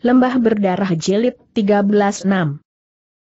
Lembah Berdarah Jilid 13.6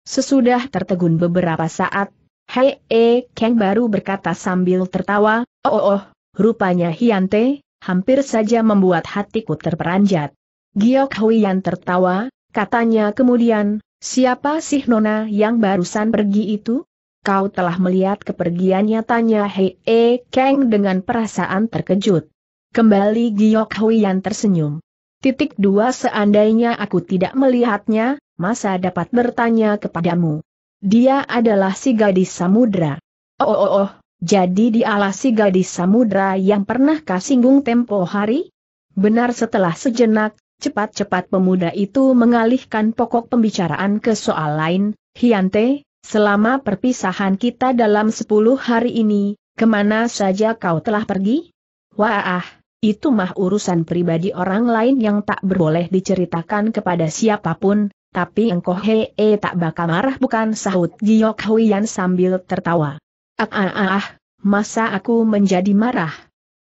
Sesudah tertegun beberapa saat, Hei E Kang baru berkata sambil tertawa, Oh oh, oh. rupanya Hyante, hampir saja membuat hatiku terperanjat. Giok Hui yang tertawa, katanya kemudian, siapa sih Nona yang barusan pergi itu? Kau telah melihat kepergiannya tanya Hei E Kang dengan perasaan terkejut. Kembali Giok Hui yang tersenyum. Titik dua seandainya aku tidak melihatnya, masa dapat bertanya kepadamu. Dia adalah si gadis samudra. Oh oh oh, oh jadi dialah si gadis samudra yang pernah kau singgung tempo hari? Benar setelah sejenak, cepat-cepat pemuda itu mengalihkan pokok pembicaraan ke soal lain, Hiante, selama perpisahan kita dalam sepuluh hari ini, kemana saja kau telah pergi? Wah, itu mah urusan pribadi orang lain yang tak berboleh diceritakan kepada siapapun, tapi engkau hee -he eh, tak bakal marah bukan sahut Giyok Huyan sambil tertawa. Ah, ah ah ah, masa aku menjadi marah?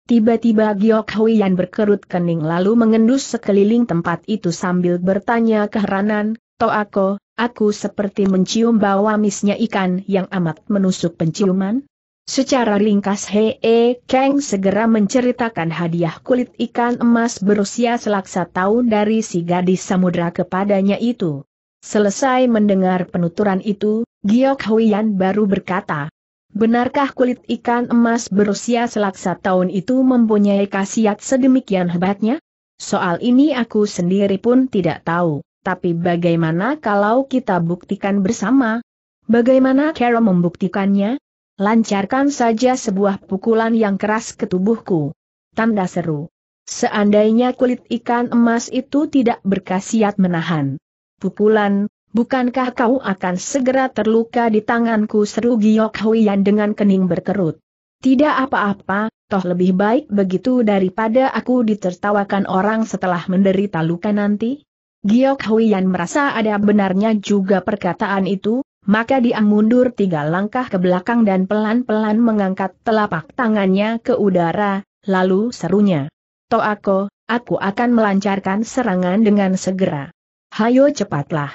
Tiba-tiba Giyok Huyan berkerut kening lalu mengendus sekeliling tempat itu sambil bertanya keheranan, Toh aku, aku seperti mencium bau amisnya ikan yang amat menusuk penciuman? Secara ringkas Hee Kang segera menceritakan hadiah kulit ikan emas berusia selaksa tahun dari si gadis samudra kepadanya itu. Selesai mendengar penuturan itu, Giok Huiyan baru berkata, Benarkah kulit ikan emas berusia selaksa tahun itu mempunyai khasiat sedemikian hebatnya? Soal ini aku sendiri pun tidak tahu, tapi bagaimana kalau kita buktikan bersama? Bagaimana cara membuktikannya? lancarkan saja sebuah pukulan yang keras ke tubuhku. Tanda seru. Seandainya kulit ikan emas itu tidak berkhasiat menahan pukulan, bukankah kau akan segera terluka di tanganku seru Giok Huyan dengan kening berkerut. Tidak apa-apa, toh lebih baik begitu daripada aku ditertawakan orang setelah menderita luka nanti. Giok Huyan merasa ada benarnya juga perkataan itu, maka dia mundur tiga langkah ke belakang dan pelan-pelan mengangkat telapak tangannya ke udara, lalu serunya. Toako, aku akan melancarkan serangan dengan segera. Hayo cepatlah.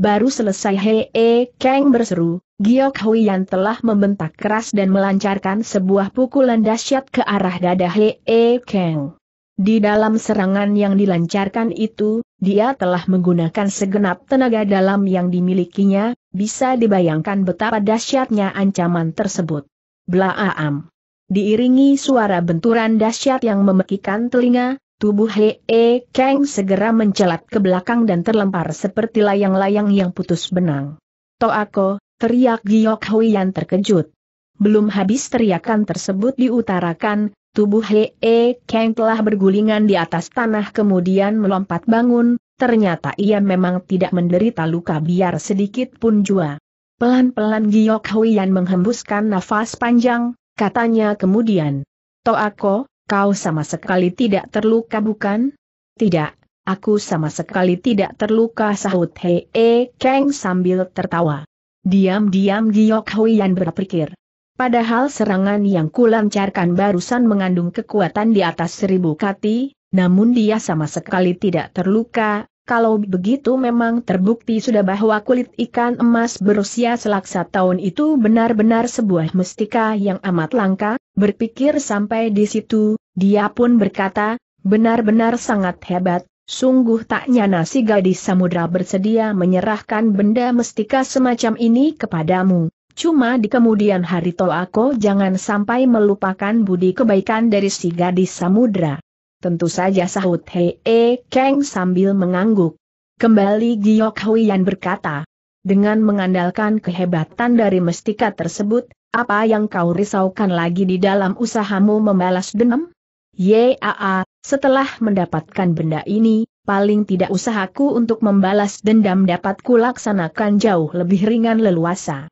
Baru selesai Hee keng berseru, Giok yang telah membentak keras dan melancarkan sebuah pukulan dahsyat ke arah dada Hee keng. Di dalam serangan yang dilancarkan itu, dia telah menggunakan segenap tenaga dalam yang dimilikinya, bisa dibayangkan betapa dahsyatnya ancaman tersebut. Blaam. Diiringi suara benturan dahsyat yang memekikan telinga, tubuh Hee E Kang segera mencelat ke belakang dan terlempar seperti layang-layang yang putus benang. Toako, teriak Giok Hui yang terkejut. Belum habis teriakan tersebut diutarakan, Tubuh Hee Kang telah bergulingan di atas tanah kemudian melompat bangun, ternyata ia memang tidak menderita luka biar sedikit pun jua. Pelan-pelan Giok Huian menghembuskan nafas panjang, katanya kemudian. Toako, kau sama sekali tidak terluka bukan? Tidak, aku sama sekali tidak terluka sahut Hee Kang sambil tertawa. Diam-diam Giok Huian berpikir. Padahal serangan yang kulancarkan barusan mengandung kekuatan di atas seribu kati, namun dia sama sekali tidak terluka, kalau begitu memang terbukti sudah bahwa kulit ikan emas berusia selaksa tahun itu benar-benar sebuah mestika yang amat langka, berpikir sampai di situ, dia pun berkata, benar-benar sangat hebat, sungguh tak nyana si gadis samudra bersedia menyerahkan benda mestika semacam ini kepadamu. Cuma di kemudian hari toh aku jangan sampai melupakan budi kebaikan dari si gadis samudra. Tentu saja sahut Hei e Kang sambil mengangguk. Kembali Giok Huiyan berkata, dengan mengandalkan kehebatan dari mestika tersebut, apa yang kau risaukan lagi di dalam usahamu membalas dendam? Yaa, setelah mendapatkan benda ini, paling tidak usahaku untuk membalas dendam dapat kulaksanakan jauh lebih ringan leluasa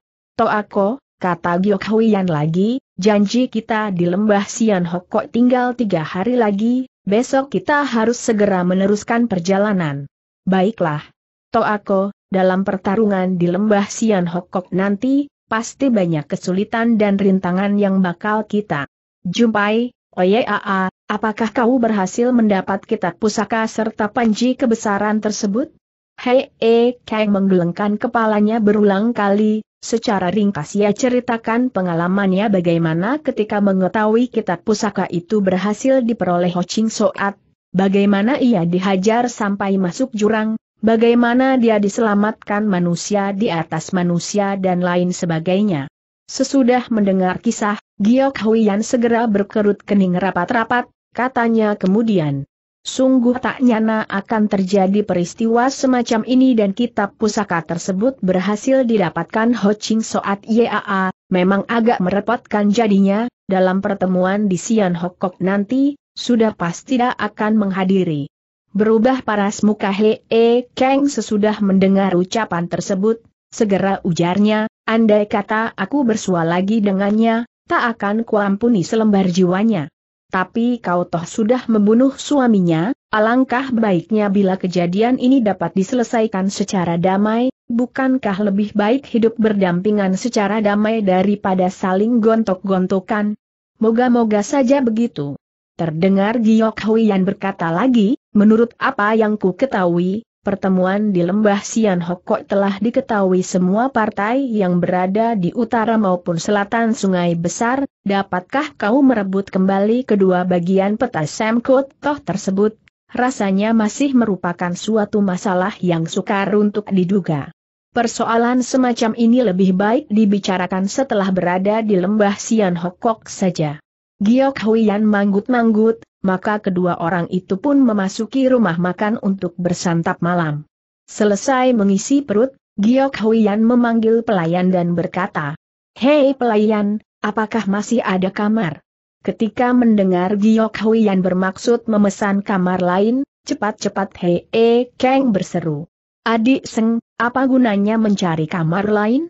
atau kata Giok Huyan lagi, janji kita di lembah Sian Hokok tinggal tiga hari lagi, besok kita harus segera meneruskan perjalanan. Baiklah. Toako, dalam pertarungan di lembah Sian Hokok nanti, pasti banyak kesulitan dan rintangan yang bakal kita jumpai, Oyaa, apakah kau berhasil mendapat kitab pusaka serta panji kebesaran tersebut? Hei, e, eh, Kang menggelengkan kepalanya berulang kali, Secara ringkas ia ceritakan pengalamannya bagaimana ketika mengetahui kitab pusaka itu berhasil diperoleh Ho Ching Soat, bagaimana ia dihajar sampai masuk jurang, bagaimana dia diselamatkan manusia di atas manusia dan lain sebagainya. Sesudah mendengar kisah, Giok Huiyan segera berkerut kening rapat-rapat, katanya kemudian. Sungguh tak nyana akan terjadi peristiwa semacam ini dan kitab pusaka tersebut berhasil didapatkan Ho Ching Soat Yaa, memang agak merepotkan jadinya, dalam pertemuan di Sian Hokok nanti, sudah pasti tidak akan menghadiri. Berubah paras muka He E Kang sesudah mendengar ucapan tersebut, segera ujarnya, andai kata aku bersua lagi dengannya, tak akan kuampuni selembar jiwanya tapi kau toh sudah membunuh suaminya, alangkah baiknya bila kejadian ini dapat diselesaikan secara damai, bukankah lebih baik hidup berdampingan secara damai daripada saling gontok-gontokan? Moga-moga saja begitu. Terdengar Giok Huiyan berkata lagi, menurut apa yang ku ketahui, pertemuan di lembah Sian Hokok telah diketahui semua partai yang berada di utara maupun selatan sungai besar, dapatkah kau merebut kembali kedua bagian peta Semkut Toh tersebut? Rasanya masih merupakan suatu masalah yang sukar untuk diduga. Persoalan semacam ini lebih baik dibicarakan setelah berada di lembah Sian Hokok saja. Giok Huyan manggut-manggut, maka kedua orang itu pun memasuki rumah makan untuk bersantap malam. Selesai mengisi perut, Giok Huiyan memanggil pelayan dan berkata, Hei pelayan, apakah masih ada kamar? Ketika mendengar Giok Huiyan bermaksud memesan kamar lain, cepat-cepat Hei Kang berseru. Adik Seng, apa gunanya mencari kamar lain?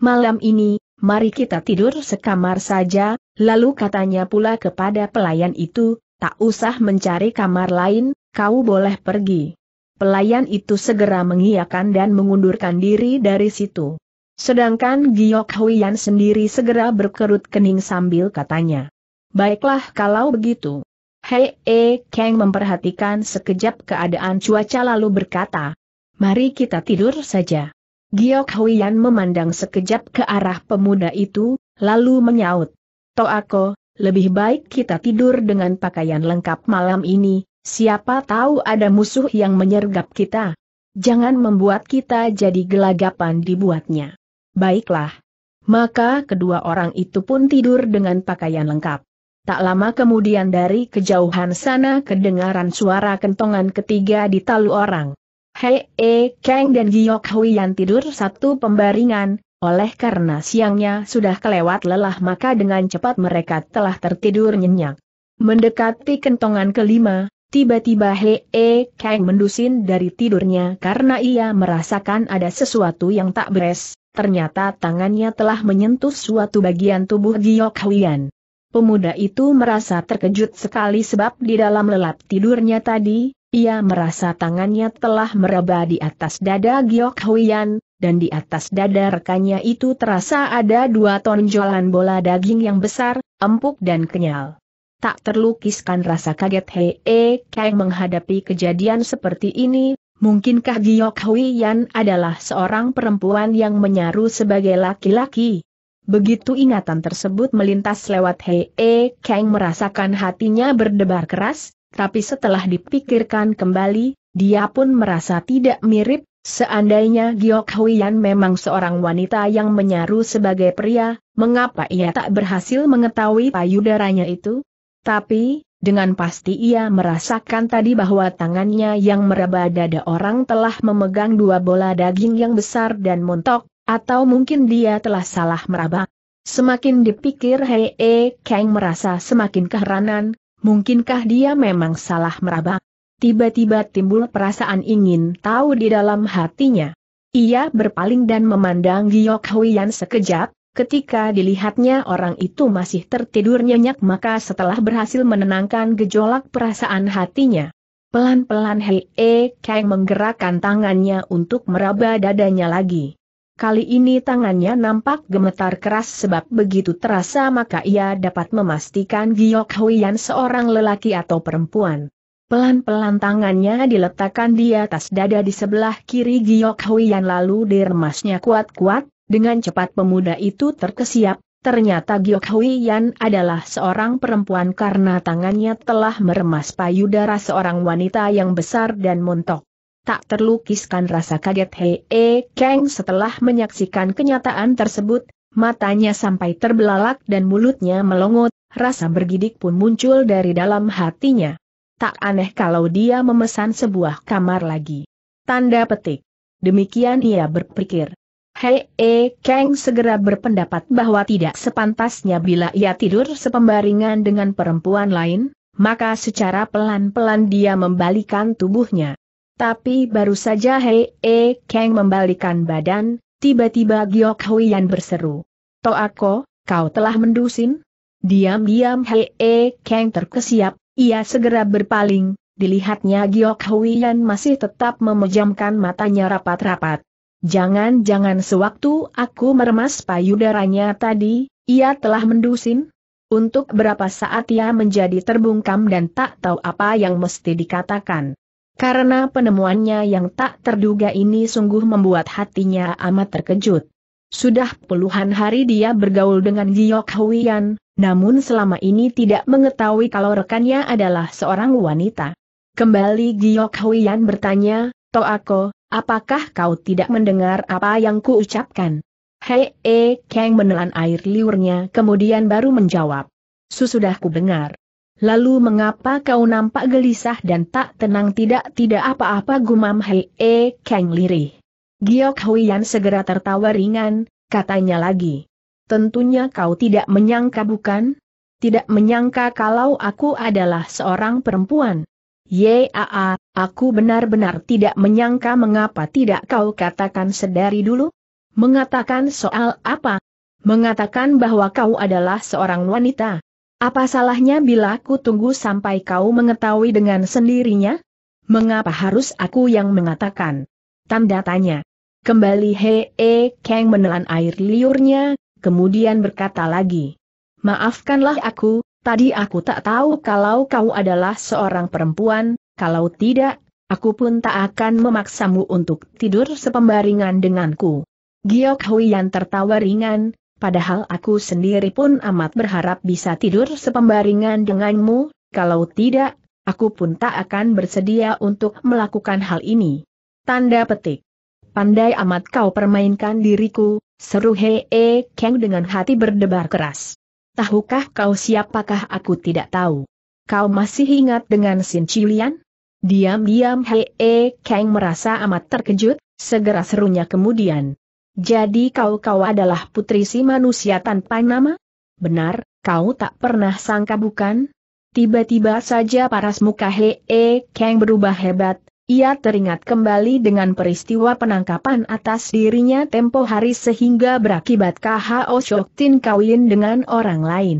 Malam ini, mari kita tidur sekamar saja, lalu katanya pula kepada pelayan itu, Tak usah mencari kamar lain, kau boleh pergi. Pelayan itu segera mengiyakan dan mengundurkan diri dari situ. Sedangkan Giok Huiyan sendiri segera berkerut kening sambil katanya. Baiklah kalau begitu. Hei E Kang memperhatikan sekejap keadaan cuaca lalu berkata, Mari kita tidur saja. Giok Huiyan memandang sekejap ke arah pemuda itu, lalu menyaut. Toako, lebih baik kita tidur dengan pakaian lengkap malam ini, siapa tahu ada musuh yang menyergap kita. Jangan membuat kita jadi gelagapan dibuatnya. Baiklah. Maka kedua orang itu pun tidur dengan pakaian lengkap. Tak lama kemudian dari kejauhan sana kedengaran suara kentongan ketiga di talu orang. Hei, e, Kang dan Giok Hui tidur satu pembaringan, oleh karena siangnya sudah kelewat lelah maka dengan cepat mereka telah tertidur nyenyak. Mendekati kentongan kelima, tiba-tiba Hee E Kang mendusin dari tidurnya karena ia merasakan ada sesuatu yang tak beres, ternyata tangannya telah menyentuh suatu bagian tubuh Giok Huyan. Pemuda itu merasa terkejut sekali sebab di dalam lelap tidurnya tadi, ia merasa tangannya telah meraba di atas dada Giok Huyan, dan di atas dada rekannya itu terasa ada dua tonjolan bola daging yang besar, empuk dan kenyal. Tak terlukiskan rasa kaget Hei E Kang menghadapi kejadian seperti ini, mungkinkah Giyok Hui Yan adalah seorang perempuan yang menyaru sebagai laki-laki? Begitu ingatan tersebut melintas lewat Hei E Kang merasakan hatinya berdebar keras, tapi setelah dipikirkan kembali, dia pun merasa tidak mirip Seandainya Giok Huiyan memang seorang wanita yang menyaru sebagai pria, mengapa ia tak berhasil mengetahui payudaranya itu? Tapi, dengan pasti ia merasakan tadi bahwa tangannya yang meraba dada orang telah memegang dua bola daging yang besar dan montok, atau mungkin dia telah salah meraba. Semakin dipikir Hei e, Kang merasa semakin keheranan, mungkinkah dia memang salah meraba? Tiba-tiba timbul perasaan ingin tahu di dalam hatinya. Ia berpaling dan memandang Giok Huiyan sekejap, ketika dilihatnya orang itu masih tertidur nyenyak maka setelah berhasil menenangkan gejolak perasaan hatinya. Pelan-pelan Hei E eh Kang menggerakkan tangannya untuk meraba dadanya lagi. Kali ini tangannya nampak gemetar keras sebab begitu terasa maka ia dapat memastikan Giok Huiyan seorang lelaki atau perempuan. Pelan-pelan tangannya diletakkan di atas dada di sebelah kiri Giok yang lalu diremasnya kuat-kuat, dengan cepat pemuda itu terkesiap, ternyata Giok Yan adalah seorang perempuan karena tangannya telah meremas payudara seorang wanita yang besar dan montok. Tak terlukiskan rasa kaget Hei Kang setelah menyaksikan kenyataan tersebut, matanya sampai terbelalak dan mulutnya melongot, rasa bergidik pun muncul dari dalam hatinya tak aneh kalau dia memesan sebuah kamar lagi. Tanda petik. Demikian ia berpikir. Hei E Kang segera berpendapat bahwa tidak sepantasnya bila ia tidur sepembaringan dengan perempuan lain, maka secara pelan-pelan dia membalikan tubuhnya. Tapi baru saja Hei E Kang membalikan badan, tiba-tiba Giok Huyan berseru. Toako, kau telah mendusin? Diam-diam Hei E Kang terkesiap, ia segera berpaling, dilihatnya Giok Huiyan masih tetap memejamkan matanya rapat-rapat. Jangan-jangan sewaktu aku meremas payudaranya tadi, ia telah mendusin? Untuk berapa saat ia menjadi terbungkam dan tak tahu apa yang mesti dikatakan. Karena penemuannya yang tak terduga ini sungguh membuat hatinya amat terkejut. Sudah puluhan hari dia bergaul dengan Giok Huian, namun selama ini tidak mengetahui kalau rekannya adalah seorang wanita. Kembali Giok Huian bertanya, Toako, apakah kau tidak mendengar apa yang kuucapkan? Hei, e, Kang menelan air liurnya kemudian baru menjawab. Susudah ku dengar. Lalu mengapa kau nampak gelisah dan tak tenang tidak-tidak apa-apa gumam Hei, e, Kang lirih? Giok Huiyan segera tertawa ringan, katanya lagi. Tentunya kau tidak menyangka bukan? Tidak menyangka kalau aku adalah seorang perempuan. Yaa, aku benar-benar tidak menyangka mengapa tidak kau katakan sedari dulu? Mengatakan soal apa? Mengatakan bahwa kau adalah seorang wanita. Apa salahnya bila aku tunggu sampai kau mengetahui dengan sendirinya? Mengapa harus aku yang mengatakan? Tanda tanya. Kembali hee, E Kang menelan air liurnya, kemudian berkata lagi. Maafkanlah aku, tadi aku tak tahu kalau kau adalah seorang perempuan, kalau tidak, aku pun tak akan memaksamu untuk tidur sepembaringan denganku. Giok Hui yang tertawa ringan, padahal aku sendiri pun amat berharap bisa tidur sepembaringan denganmu, kalau tidak, aku pun tak akan bersedia untuk melakukan hal ini. Tanda petik. Pandai amat kau permainkan diriku, seru Hee e Kang dengan hati berdebar keras. Tahukah kau siapakah aku tidak tahu? Kau masih ingat dengan Sin Chilian? Diam-diam Hee e Kang merasa amat terkejut, segera serunya kemudian. Jadi kau kau adalah putri si manusia tanpa nama? Benar, kau tak pernah sangka bukan? Tiba-tiba saja paras muka Hee Keng berubah hebat, ia teringat kembali dengan peristiwa penangkapan atas dirinya tempo hari sehingga berakibat KHO Shoktin kawin dengan orang lain.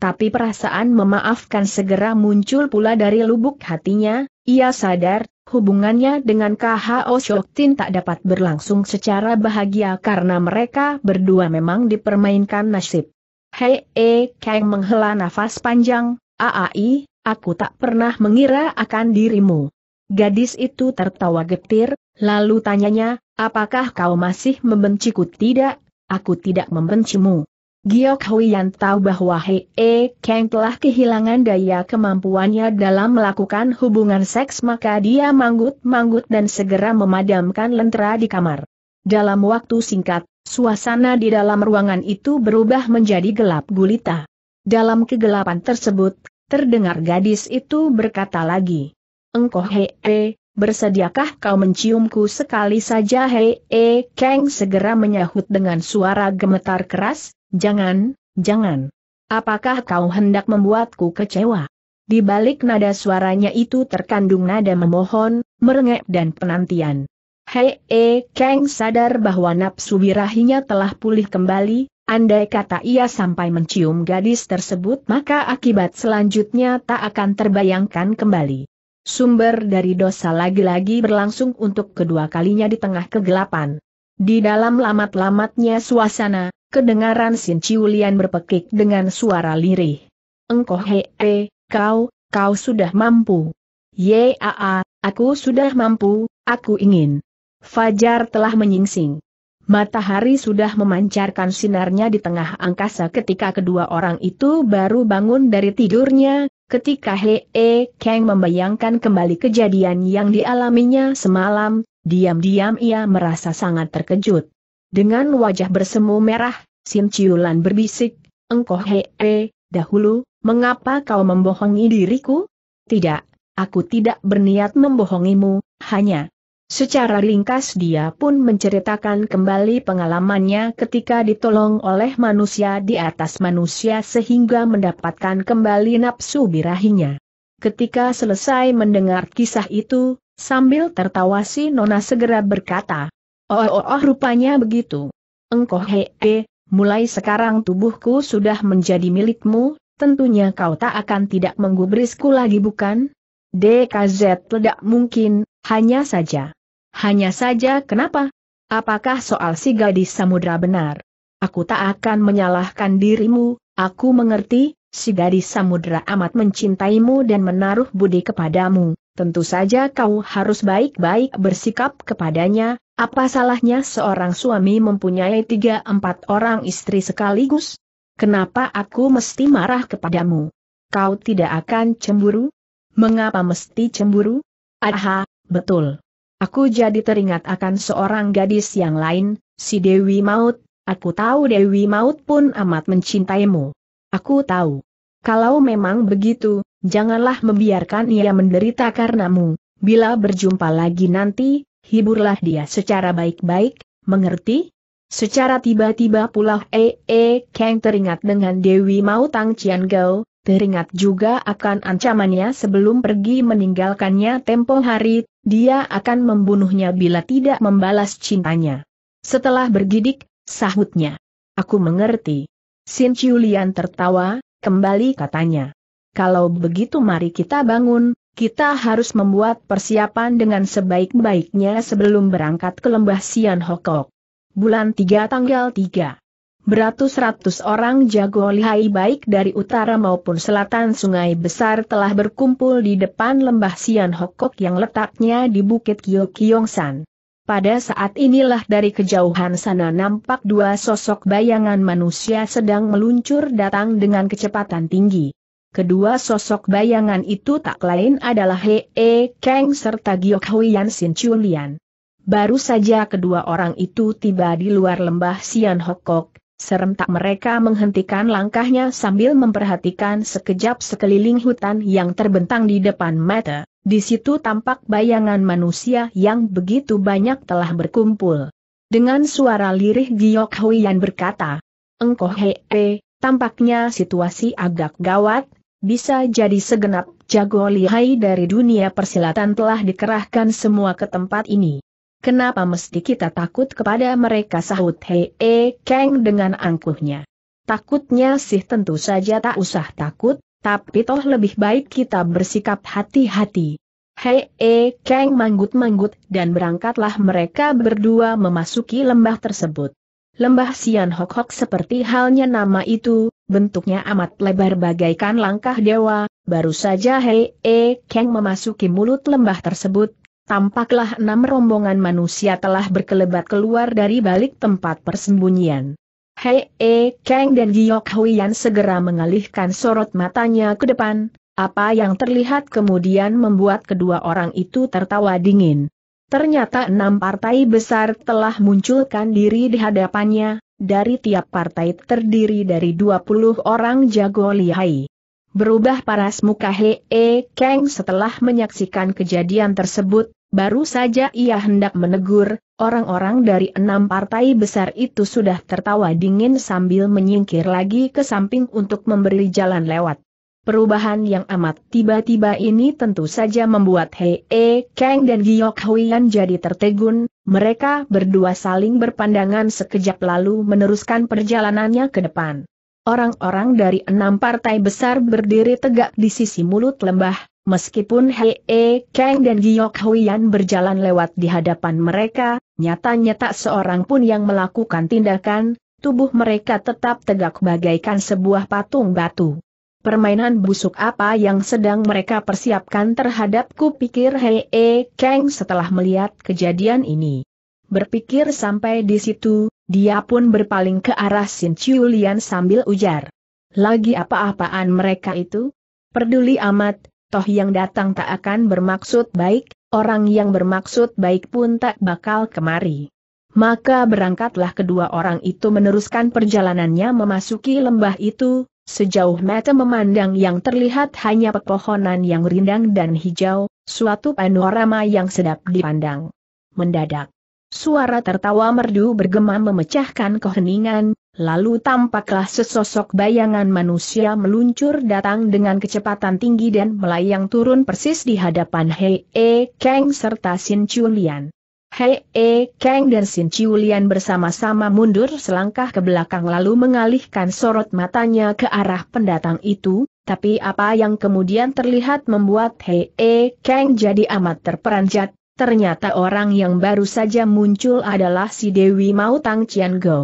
Tapi perasaan memaafkan segera muncul pula dari lubuk hatinya, ia sadar, hubungannya dengan KHO Shoktin tak dapat berlangsung secara bahagia karena mereka berdua memang dipermainkan nasib. Hei, e, Kang menghela nafas panjang, aai, aku tak pernah mengira akan dirimu. Gadis itu tertawa getir, lalu tanyanya, apakah kau masih membenciku tidak? Aku tidak membencimu. Giok Huiyan tahu bahwa Hei e Kang telah kehilangan daya kemampuannya dalam melakukan hubungan seks maka dia manggut-manggut dan segera memadamkan lentera di kamar. Dalam waktu singkat, suasana di dalam ruangan itu berubah menjadi gelap gulita. Dalam kegelapan tersebut, terdengar gadis itu berkata lagi, engkau hee, bersediakah kau menciumku sekali saja hee Kang segera menyahut dengan suara gemetar keras, jangan, jangan. Apakah kau hendak membuatku kecewa? Di balik nada suaranya itu terkandung nada memohon, merengek dan penantian. -he, Kang sadar bahwa nafsu birahinya telah pulih kembali, andai kata ia sampai mencium gadis tersebut maka akibat selanjutnya tak akan terbayangkan kembali. Sumber dari dosa lagi-lagi berlangsung untuk kedua kalinya di tengah kegelapan. Di dalam lamat-lamatnya suasana, kedengaran Sin Ciulian berpekik dengan suara lirih. Engkau hee, kau, kau sudah mampu. Yaa, aku sudah mampu, aku ingin. Fajar telah menyingsing. Matahari sudah memancarkan sinarnya di tengah angkasa ketika kedua orang itu baru bangun dari tidurnya, Ketika He E Kang membayangkan kembali kejadian yang dialaminya semalam, diam-diam ia merasa sangat terkejut. Dengan wajah bersemu merah, Sin Ciulan berbisik, Engkau He E, dahulu, mengapa kau membohongi diriku? Tidak, aku tidak berniat membohongimu, hanya, Secara ringkas dia pun menceritakan kembali pengalamannya ketika ditolong oleh manusia di atas manusia sehingga mendapatkan kembali nafsu birahinya. Ketika selesai mendengar kisah itu, sambil tertawa si Nona segera berkata, Oh oh oh rupanya begitu. Engkau he, he mulai sekarang tubuhku sudah menjadi milikmu, tentunya kau tak akan tidak menggubrisku lagi bukan? DKZ tidak mungkin, hanya saja. Hanya saja kenapa? Apakah soal si gadis samudra benar? Aku tak akan menyalahkan dirimu, aku mengerti, si gadis samudra amat mencintaimu dan menaruh budi kepadamu. Tentu saja kau harus baik-baik bersikap kepadanya, apa salahnya seorang suami mempunyai tiga empat orang istri sekaligus? Kenapa aku mesti marah kepadamu? Kau tidak akan cemburu? Mengapa mesti cemburu? Aha, betul. Aku jadi teringat akan seorang gadis yang lain, si Dewi Maut, aku tahu Dewi Maut pun amat mencintaimu. Aku tahu. Kalau memang begitu, janganlah membiarkan ia menderita karenamu, bila berjumpa lagi nanti, hiburlah dia secara baik-baik, mengerti? Secara tiba-tiba pula eh eh, Kang teringat dengan Dewi Maut Tang Chiang Gao, teringat juga akan ancamannya sebelum pergi meninggalkannya tempo hari, dia akan membunuhnya bila tidak membalas cintanya. Setelah bergidik, sahutnya. Aku mengerti. Sin Julian tertawa, kembali katanya. Kalau begitu mari kita bangun, kita harus membuat persiapan dengan sebaik-baiknya sebelum berangkat ke lembah Sian Hokok. Bulan 3 tanggal 3 Beratus-ratus orang jago lihai baik dari utara maupun selatan sungai besar telah berkumpul di depan lembah Sian Hokok yang letaknya di Bukit Kyokyongsan. Pada saat inilah dari kejauhan sana nampak dua sosok bayangan manusia sedang meluncur datang dengan kecepatan tinggi. Kedua sosok bayangan itu tak lain adalah Hee E Kang serta Giok Huiyan Sin Chulian. Baru saja kedua orang itu tiba di luar lembah Sian Hokok, Serentak mereka menghentikan langkahnya sambil memperhatikan sekejap sekeliling hutan yang terbentang di depan mata. Di situ tampak bayangan manusia yang begitu banyak telah berkumpul. Dengan suara lirih Giok Huiyan berkata, Engkoh hee, tampaknya situasi agak gawat, bisa jadi segenap jago lihai dari dunia persilatan telah dikerahkan semua ke tempat ini. Kenapa mesti kita takut kepada mereka sahut Hei e eh, Kang dengan angkuhnya. Takutnya sih tentu saja tak usah takut, tapi toh lebih baik kita bersikap hati-hati. Hei e eh, Kang manggut-manggut dan berangkatlah mereka berdua memasuki lembah tersebut. Lembah Sian Hok Hok seperti halnya nama itu, bentuknya amat lebar bagaikan langkah dewa, baru saja Hei E eh, Kang memasuki mulut lembah tersebut, tampaklah enam rombongan manusia telah berkelebat keluar dari balik tempat persembunyian. Hei, E, Kang dan Giok Huiyan segera mengalihkan sorot matanya ke depan, apa yang terlihat kemudian membuat kedua orang itu tertawa dingin. Ternyata enam partai besar telah munculkan diri di hadapannya, dari tiap partai terdiri dari 20 orang jago lihai. Berubah paras muka Hee Kang setelah menyaksikan kejadian tersebut, Baru saja ia hendak menegur, orang-orang dari enam partai besar itu sudah tertawa dingin sambil menyingkir lagi ke samping untuk memberi jalan lewat. Perubahan yang amat tiba-tiba ini tentu saja membuat Hei e Kang dan Giok Huian jadi tertegun, mereka berdua saling berpandangan sekejap lalu meneruskan perjalanannya ke depan. Orang-orang dari enam partai besar berdiri tegak di sisi mulut lembah, Meskipun Hei e Kang dan Giok Huiyan berjalan lewat di hadapan mereka, nyatanya tak seorang pun yang melakukan tindakan, tubuh mereka tetap tegak bagaikan sebuah patung batu. Permainan busuk apa yang sedang mereka persiapkan terhadapku pikir Hei e Kang setelah melihat kejadian ini. Berpikir sampai di situ, dia pun berpaling ke arah Sin Chulian sambil ujar. Lagi apa-apaan mereka itu? Peduli amat, toh yang datang tak akan bermaksud baik, orang yang bermaksud baik pun tak bakal kemari. Maka berangkatlah kedua orang itu meneruskan perjalanannya memasuki lembah itu, sejauh mata memandang yang terlihat hanya pepohonan yang rindang dan hijau, suatu panorama yang sedap dipandang. Mendadak, suara tertawa merdu bergema memecahkan keheningan, Lalu tampaklah sesosok bayangan manusia meluncur datang dengan kecepatan tinggi dan melayang turun persis di hadapan Hei E Kang serta Sin Chulian. Hei E Kang dan Sin Chulian bersama-sama mundur selangkah ke belakang lalu mengalihkan sorot matanya ke arah pendatang itu, tapi apa yang kemudian terlihat membuat Hei E Kang jadi amat terperanjat, ternyata orang yang baru saja muncul adalah si Dewi Mautang Chiang Cian Go.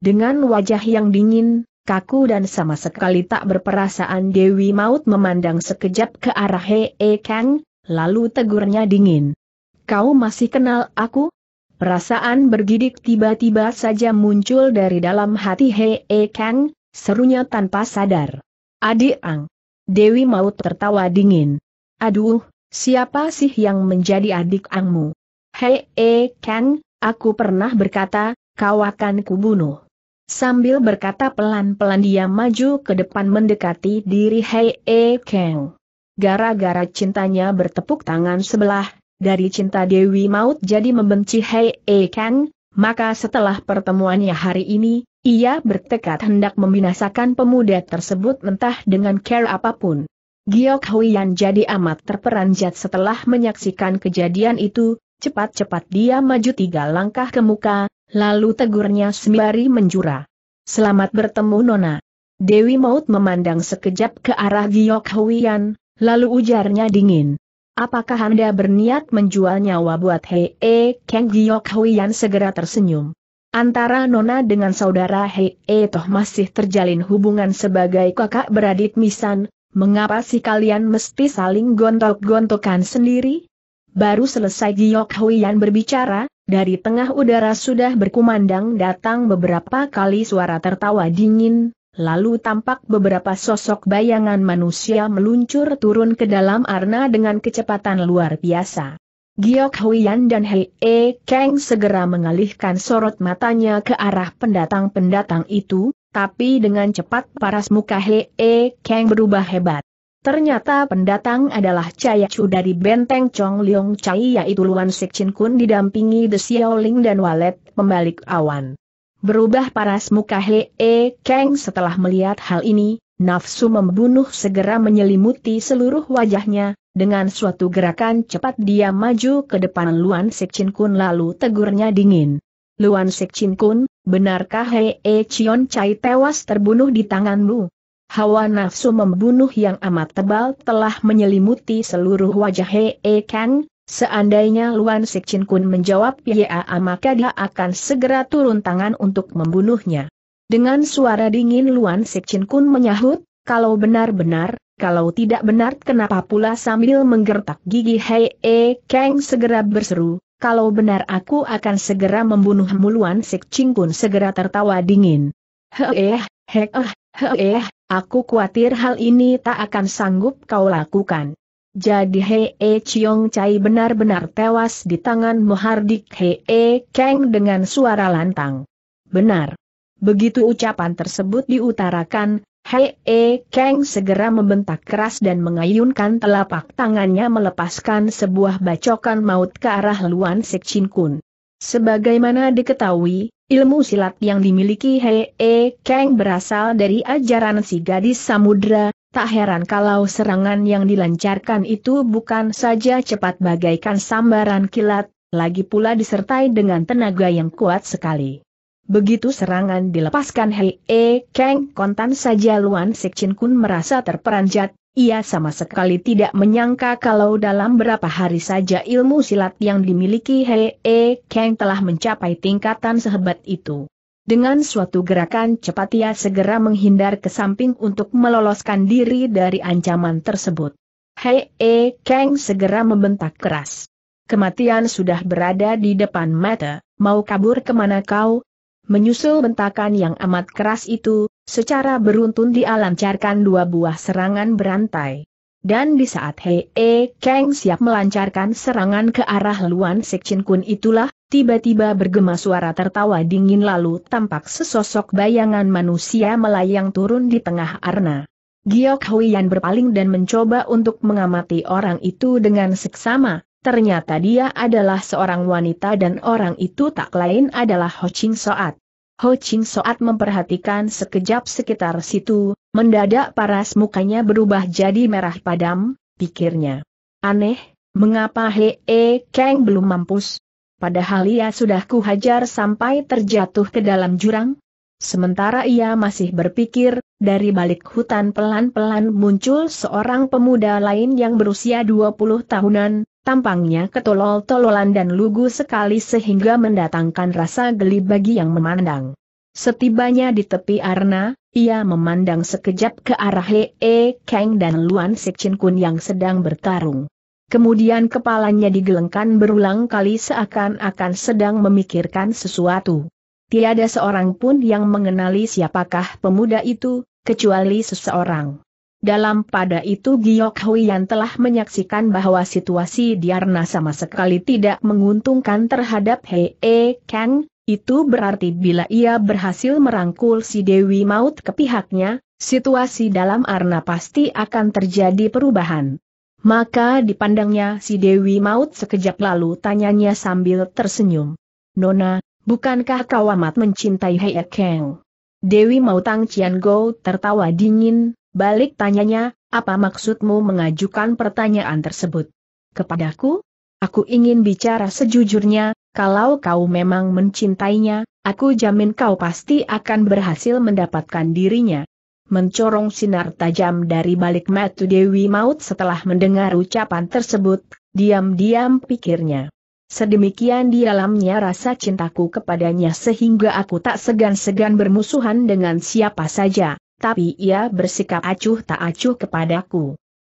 Dengan wajah yang dingin, kaku dan sama sekali tak berperasaan Dewi Maut memandang sekejap ke arah Hee Kang, lalu tegurnya dingin. Kau masih kenal aku? Perasaan bergidik tiba-tiba saja muncul dari dalam hati Hee Kang, serunya tanpa sadar. Adik Ang. Dewi Maut tertawa dingin. Aduh, siapa sih yang menjadi adik Angmu? Hee Kang, aku pernah berkata, kau akan kubunuh. Sambil berkata pelan-pelan dia maju ke depan mendekati diri Hei E Kang. Gara-gara cintanya bertepuk tangan sebelah, dari cinta Dewi Maut jadi membenci Hei E Kang, maka setelah pertemuannya hari ini, ia bertekad hendak membinasakan pemuda tersebut mentah dengan care apapun. Giok Huiyan jadi amat terperanjat setelah menyaksikan kejadian itu, cepat-cepat dia maju tiga langkah ke muka, Lalu tegurnya sembari menjura. Selamat bertemu Nona. Dewi Maut memandang sekejap ke arah Giok Huian, lalu ujarnya dingin. Apakah Anda berniat menjual nyawa buat Hei -e Kang Giok Huian segera tersenyum. Antara Nona dengan saudara Hei -e Toh masih terjalin hubungan sebagai kakak beradik misan, mengapa sih kalian mesti saling gontok-gontokan sendiri? Baru selesai Giok Huian berbicara, dari tengah udara sudah berkumandang datang beberapa kali suara tertawa dingin, lalu tampak beberapa sosok bayangan manusia meluncur turun ke dalam arna dengan kecepatan luar biasa. Giok Huiyan dan Hei E Kang segera mengalihkan sorot matanya ke arah pendatang-pendatang itu, tapi dengan cepat paras muka Hei E Kang berubah hebat. Ternyata pendatang adalah Chaya Chu dari benteng Chong Liong Chai yaitu Luan Sik Chin Kun didampingi The Ling dan Walet, pembalik awan. Berubah paras muka Hee E Kang setelah melihat hal ini, nafsu membunuh segera menyelimuti seluruh wajahnya, dengan suatu gerakan cepat dia maju ke depan Luan Sik Chin Kun lalu tegurnya dingin. Luan Sik Chin Kun, benarkah Hee E Chion Chai tewas terbunuh di tanganmu? Hawa nafsu membunuh yang amat tebal telah menyelimuti seluruh wajah Hei e Kang, seandainya Luan Chin Kun menjawab ya maka dia akan segera turun tangan untuk membunuhnya. Dengan suara dingin Luan Chin Kun menyahut, kalau benar-benar, kalau tidak benar kenapa pula sambil menggertak gigi Hei E Kang segera berseru, kalau benar aku akan segera membunuhmu Luan Chin Kun segera tertawa dingin. Hei, hek eh, eh Eh, aku khawatir hal ini tak akan sanggup kau lakukan. Jadi Hee Chiong Chai benar-benar tewas di tangan Mohardik Hee Kang dengan suara lantang. Benar. Begitu ucapan tersebut diutarakan, Hee Kang segera membentak keras dan mengayunkan telapak tangannya melepaskan sebuah bacokan maut ke arah Luan Sik Chin Kun. Sebagaimana diketahui, ilmu silat yang dimiliki Hei e Kang berasal dari ajaran si gadis samudra, tak heran kalau serangan yang dilancarkan itu bukan saja cepat bagaikan sambaran kilat, lagi pula disertai dengan tenaga yang kuat sekali. Begitu serangan dilepaskan Hei E Kang kontan saja Luan Sekcin Kun merasa terperanjat, ia sama sekali tidak menyangka kalau dalam berapa hari saja ilmu silat yang dimiliki Hei e Kang telah mencapai tingkatan sehebat itu. Dengan suatu gerakan cepat ia segera menghindar ke samping untuk meloloskan diri dari ancaman tersebut. Hei e Kang segera membentak keras. Kematian sudah berada di depan mata, mau kabur kemana kau? Menyusul bentakan yang amat keras itu, Secara beruntun dialancarkan dua buah serangan berantai. Dan di saat Hei e Kang siap melancarkan serangan ke arah Luan Sekcin Kun itulah, tiba-tiba bergema suara tertawa dingin lalu tampak sesosok bayangan manusia melayang turun di tengah arna. Giok Huiyan berpaling dan mencoba untuk mengamati orang itu dengan seksama, ternyata dia adalah seorang wanita dan orang itu tak lain adalah Ho Ching Soat. Ho Ching Soat memperhatikan sekejap sekitar situ, mendadak paras mukanya berubah jadi merah padam, pikirnya. Aneh, mengapa He E Kang belum mampus? Padahal ia sudah kuhajar sampai terjatuh ke dalam jurang. Sementara ia masih berpikir, dari balik hutan pelan-pelan muncul seorang pemuda lain yang berusia 20 tahunan, Tampangnya ketolol-tololan dan lugu sekali sehingga mendatangkan rasa geli bagi yang memandang. Setibanya di tepi arna, ia memandang sekejap ke arah E Kang dan Luan Sikchin Kun yang sedang bertarung. Kemudian kepalanya digelengkan berulang kali seakan-akan sedang memikirkan sesuatu. Tiada seorang pun yang mengenali siapakah pemuda itu, kecuali seseorang. Dalam pada itu Giok yang telah menyaksikan bahwa situasi Diarna sama sekali tidak menguntungkan terhadap Hei e Kang, itu berarti bila ia berhasil merangkul si Dewi Maut ke pihaknya, situasi dalam Arna pasti akan terjadi perubahan. Maka dipandangnya si Dewi Maut sekejap lalu tanyanya sambil tersenyum. Nona, bukankah kau amat mencintai Hei e Kang? Dewi Mautang Chiang Go tertawa dingin, Balik tanyanya, apa maksudmu mengajukan pertanyaan tersebut? Kepadaku? Aku ingin bicara sejujurnya, kalau kau memang mencintainya, aku jamin kau pasti akan berhasil mendapatkan dirinya. Mencorong sinar tajam dari balik mata Dewi Maut setelah mendengar ucapan tersebut, diam-diam pikirnya. Sedemikian di dalamnya rasa cintaku kepadanya sehingga aku tak segan-segan bermusuhan dengan siapa saja tapi ia bersikap acuh tak acuh kepadaku.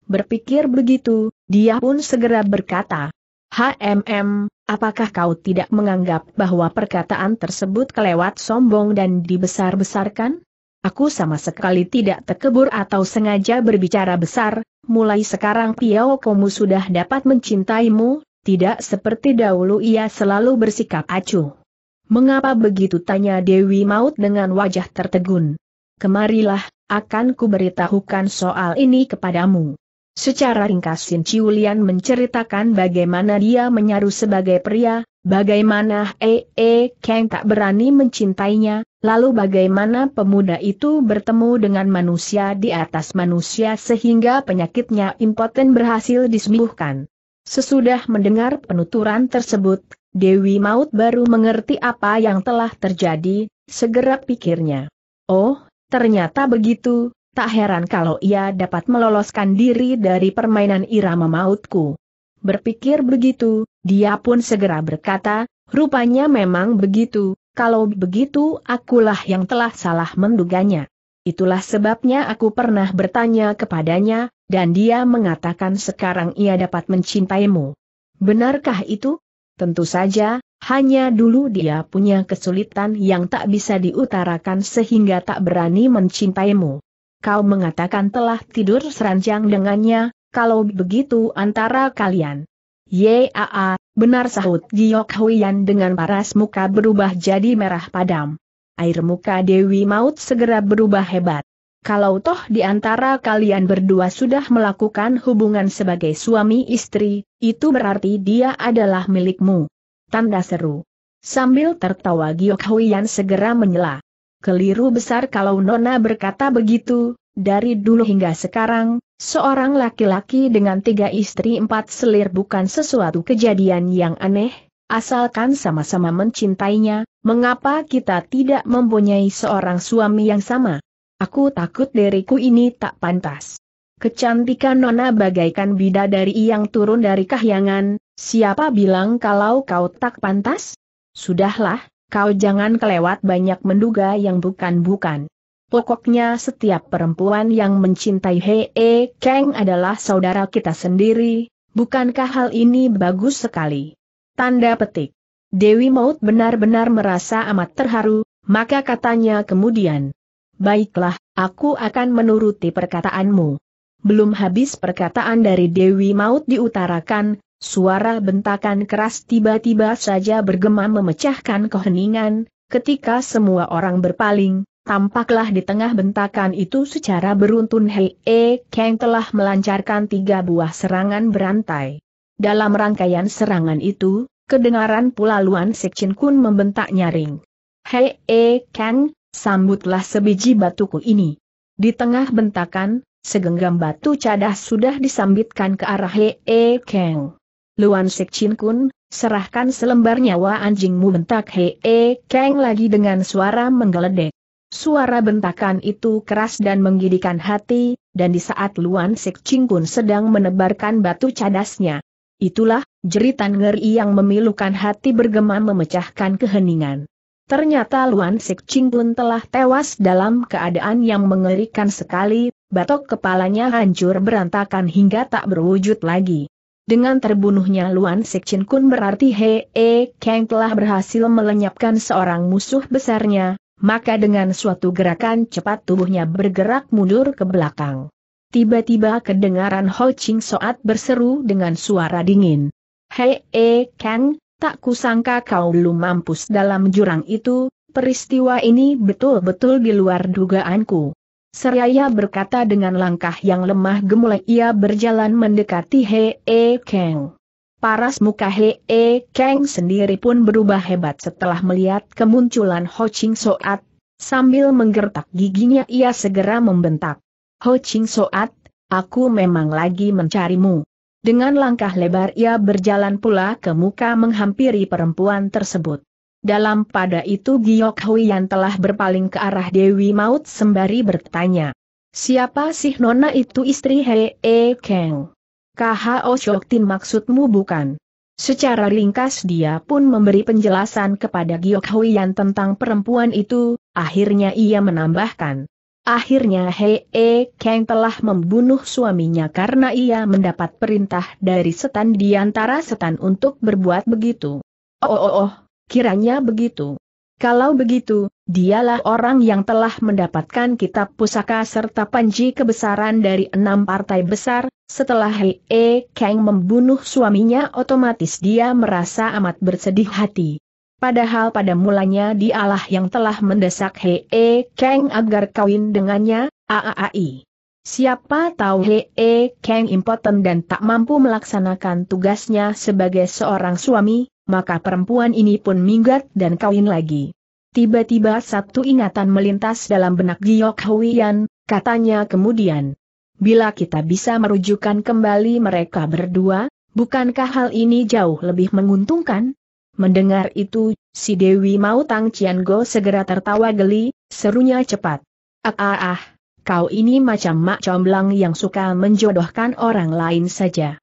Berpikir begitu, dia pun segera berkata, HMM, apakah kau tidak menganggap bahwa perkataan tersebut kelewat sombong dan dibesar-besarkan? Aku sama sekali tidak terkebur atau sengaja berbicara besar, mulai sekarang Piao Komu sudah dapat mencintaimu, tidak seperti dahulu ia selalu bersikap acuh. Mengapa begitu tanya Dewi Maut dengan wajah tertegun kemarilah, akan kuberitahukan soal ini kepadamu. Secara ringkas Sin Ciulian menceritakan bagaimana dia menyaru sebagai pria, bagaimana Ee -E Kang tak berani mencintainya, lalu bagaimana pemuda itu bertemu dengan manusia di atas manusia sehingga penyakitnya impoten berhasil disembuhkan. Sesudah mendengar penuturan tersebut, Dewi Maut baru mengerti apa yang telah terjadi, segera pikirnya. Oh, Ternyata begitu, tak heran kalau ia dapat meloloskan diri dari permainan irama mautku. Berpikir begitu, dia pun segera berkata, rupanya memang begitu, kalau begitu akulah yang telah salah menduganya. Itulah sebabnya aku pernah bertanya kepadanya, dan dia mengatakan sekarang ia dapat mencintaimu. Benarkah itu? Tentu saja, hanya dulu dia punya kesulitan yang tak bisa diutarakan sehingga tak berani mencintaimu. Kau mengatakan telah tidur seranjang dengannya, kalau begitu antara kalian. Yaa, benar sahut Giok Huyan dengan paras muka berubah jadi merah padam. Air muka Dewi Maut segera berubah hebat. Kalau toh di antara kalian berdua sudah melakukan hubungan sebagai suami istri, itu berarti dia adalah milikmu tanda seru. Sambil tertawa Giok Huiyan segera menyela. Keliru besar kalau Nona berkata begitu, dari dulu hingga sekarang, seorang laki-laki dengan tiga istri empat selir bukan sesuatu kejadian yang aneh, asalkan sama-sama mencintainya, mengapa kita tidak mempunyai seorang suami yang sama? Aku takut diriku ini tak pantas. Kecantikan Nona bagaikan bidadari yang turun dari kahyangan, Siapa bilang kalau kau tak pantas? Sudahlah, kau jangan kelewat banyak menduga yang bukan-bukan. Pokoknya setiap perempuan yang mencintai Hee Kang adalah saudara kita sendiri, bukankah hal ini bagus sekali? Tanda petik. Dewi Maut benar-benar merasa amat terharu, maka katanya kemudian. Baiklah, aku akan menuruti perkataanmu. Belum habis perkataan dari Dewi Maut diutarakan, Suara bentakan keras tiba-tiba saja bergema memecahkan keheningan, ketika semua orang berpaling, tampaklah di tengah bentakan itu secara beruntun Hei E Kang telah melancarkan tiga buah serangan berantai. Dalam rangkaian serangan itu, kedengaran pula Luan Sekchin Kun membentak nyaring. Hei E Kang, sambutlah sebiji batuku ini. Di tengah bentakan, segenggam batu cadah sudah disambitkan ke arah Hei E Kang. Luan Sik Chin Kun, serahkan selembar nyawa anjingmu bentak He -e Kang lagi dengan suara menggeledek. Suara bentakan itu keras dan menggidikan hati, dan di saat Luan Sik Chin Kun sedang menebarkan batu cadasnya. Itulah, jeritan ngeri yang memilukan hati bergema memecahkan keheningan. Ternyata Luan Sik Chin Kun telah tewas dalam keadaan yang mengerikan sekali, batok kepalanya hancur berantakan hingga tak berwujud lagi. Dengan terbunuhnya Luan Sekcin Kun berarti He E Kang telah berhasil melenyapkan seorang musuh besarnya, maka dengan suatu gerakan cepat tubuhnya bergerak mundur ke belakang. Tiba-tiba kedengaran Ho Ching Soat berseru dengan suara dingin. He E Kang, tak kusangka kau belum mampus dalam jurang itu, peristiwa ini betul-betul di luar dugaanku. Seraya berkata dengan langkah yang lemah gemulai ia berjalan mendekati He E Kang. Paras muka He E Kang sendiri pun berubah hebat setelah melihat kemunculan Ho Ching Soat. Sambil menggertak giginya ia segera membentak. Ho Ching Soat, aku memang lagi mencarimu. Dengan langkah lebar ia berjalan pula ke muka menghampiri perempuan tersebut. Dalam pada itu Giok yang telah berpaling ke arah Dewi Maut sembari bertanya. Siapa sih nona itu istri Hei E Kang? KHO Shoktin maksudmu bukan? Secara ringkas dia pun memberi penjelasan kepada Giok Huiyan tentang perempuan itu, akhirnya ia menambahkan. Akhirnya Hei E Kang telah membunuh suaminya karena ia mendapat perintah dari setan di antara setan untuk berbuat begitu. Oh oh oh, oh Kiranya begitu. Kalau begitu, dialah orang yang telah mendapatkan kitab pusaka serta panji kebesaran dari enam partai besar, setelah Hei e Kang membunuh suaminya otomatis dia merasa amat bersedih hati. Padahal pada mulanya dialah yang telah mendesak Hei e Kang agar kawin dengannya, AAAI. Siapa tahu Hei e Kang impoten dan tak mampu melaksanakan tugasnya sebagai seorang suami, maka perempuan ini pun minggat dan kawin lagi. Tiba-tiba satu ingatan melintas dalam benak Giok Huiyan, katanya kemudian. Bila kita bisa merujukan kembali mereka berdua, bukankah hal ini jauh lebih menguntungkan? Mendengar itu, si Dewi Mau Tang Cian Go segera tertawa geli, serunya cepat. Ah ah ah, kau ini macam mak comblang yang suka menjodohkan orang lain saja.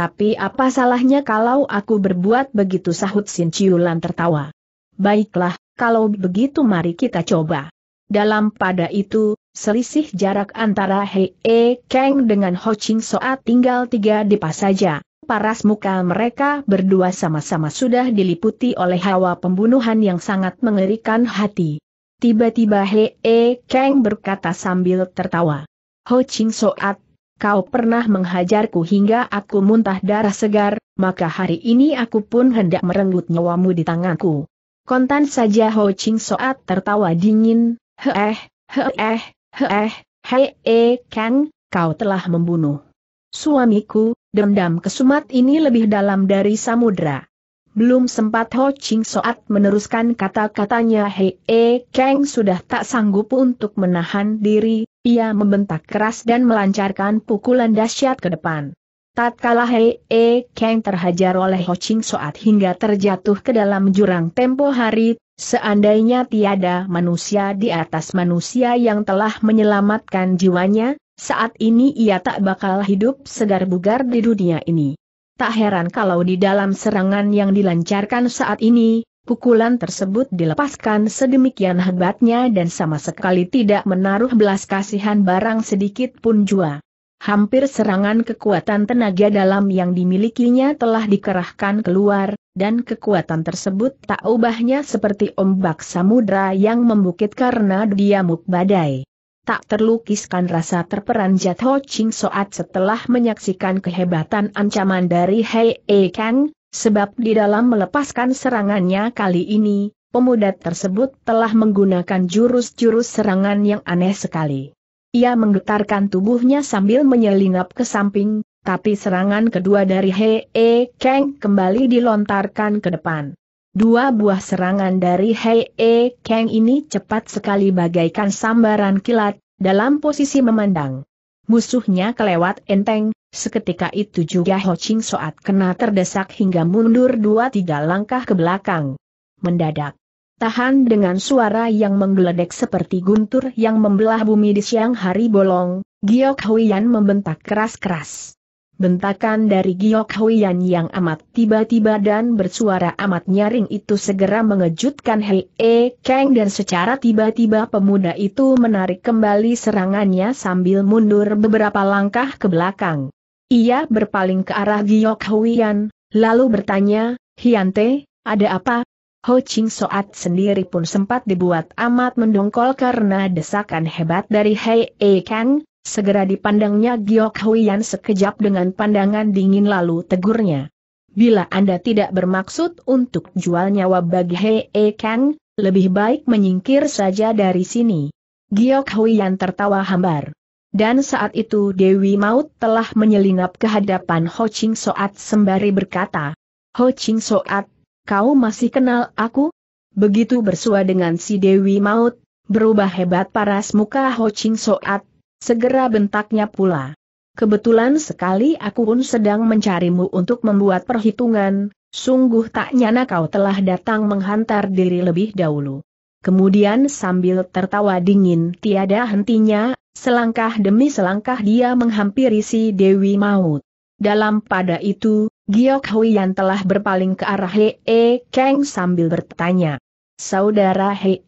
Tapi apa salahnya kalau aku berbuat begitu sahut Sin Ciulan tertawa. Baiklah, kalau begitu mari kita coba. Dalam pada itu, selisih jarak antara Hei e Kang dengan Ho Ching Soa tinggal tiga depa saja. Paras muka mereka berdua sama-sama sudah diliputi oleh hawa pembunuhan yang sangat mengerikan hati. Tiba-tiba Hei e Kang berkata sambil tertawa. Ho Ching Soat kau pernah menghajarku hingga aku muntah darah segar, maka hari ini aku pun hendak merenggut nyawamu di tanganku. Kontan saja Ho Ching Soat tertawa dingin, heeh, heeh, heeh, hee Kang, kau telah membunuh. Suamiku, dendam kesumat ini lebih dalam dari samudra. Belum sempat Ho Ching Soat meneruskan kata-katanya Hei e, Kang sudah tak sanggup untuk menahan diri, ia membentak keras dan melancarkan pukulan dahsyat ke depan. Tatkala Hei E Kang terhajar oleh Ho Ching Soat hingga terjatuh ke dalam jurang tempo hari, seandainya tiada manusia di atas manusia yang telah menyelamatkan jiwanya, saat ini ia tak bakal hidup segar bugar di dunia ini. Tak heran kalau di dalam serangan yang dilancarkan saat ini, Pukulan tersebut dilepaskan sedemikian hebatnya dan sama sekali tidak menaruh belas kasihan barang sedikit pun jua. Hampir serangan kekuatan tenaga dalam yang dimilikinya telah dikerahkan keluar, dan kekuatan tersebut tak ubahnya seperti ombak samudra yang membukit karena dia badai. Tak terlukiskan rasa terperanjat Ho Ching Soat setelah menyaksikan kehebatan ancaman dari Hei E Kang, Sebab di dalam melepaskan serangannya kali ini, pemuda tersebut telah menggunakan jurus-jurus serangan yang aneh sekali. Ia menggetarkan tubuhnya sambil menyelinap ke samping, tapi serangan kedua dari Hee Kang kembali dilontarkan ke depan. Dua buah serangan dari Hee Kang ini cepat sekali bagaikan sambaran kilat, dalam posisi memandang. Musuhnya kelewat enteng, seketika itu juga Ho Ching Soat kena terdesak hingga mundur dua tiga langkah ke belakang. Mendadak. Tahan dengan suara yang menggeledek seperti guntur yang membelah bumi di siang hari bolong, Giok Huiyan membentak keras-keras. Bentakan dari Giok Huyan yang amat tiba-tiba dan bersuara amat nyaring itu segera mengejutkan Hei E Kang dan secara tiba-tiba pemuda itu menarik kembali serangannya sambil mundur beberapa langkah ke belakang. Ia berpaling ke arah Giok Huyan, lalu bertanya, Hiante, ada apa? Ho Ching Soat sendiri pun sempat dibuat amat mendongkol karena desakan hebat dari Hei E Kang, Segera dipandangnya Giok Huiyan sekejap dengan pandangan dingin lalu tegurnya. Bila Anda tidak bermaksud untuk jual nyawa bagi Hei e Kang, lebih baik menyingkir saja dari sini. Giok Huiyan tertawa hambar. Dan saat itu Dewi Maut telah menyelinap ke hadapan Ho Ching Soat sembari berkata, Ho Ching Soat, kau masih kenal aku? Begitu bersua dengan si Dewi Maut, berubah hebat paras muka Ho Ching Soat, Segera bentaknya pula. Kebetulan sekali aku pun sedang mencarimu untuk membuat perhitungan, sungguh tak nyana kau telah datang menghantar diri lebih dahulu. Kemudian sambil tertawa dingin tiada hentinya, selangkah demi selangkah dia menghampiri si Dewi Maut. Dalam pada itu, Giok yang telah berpaling ke arah Hee Kang sambil bertanya. Saudara Hee,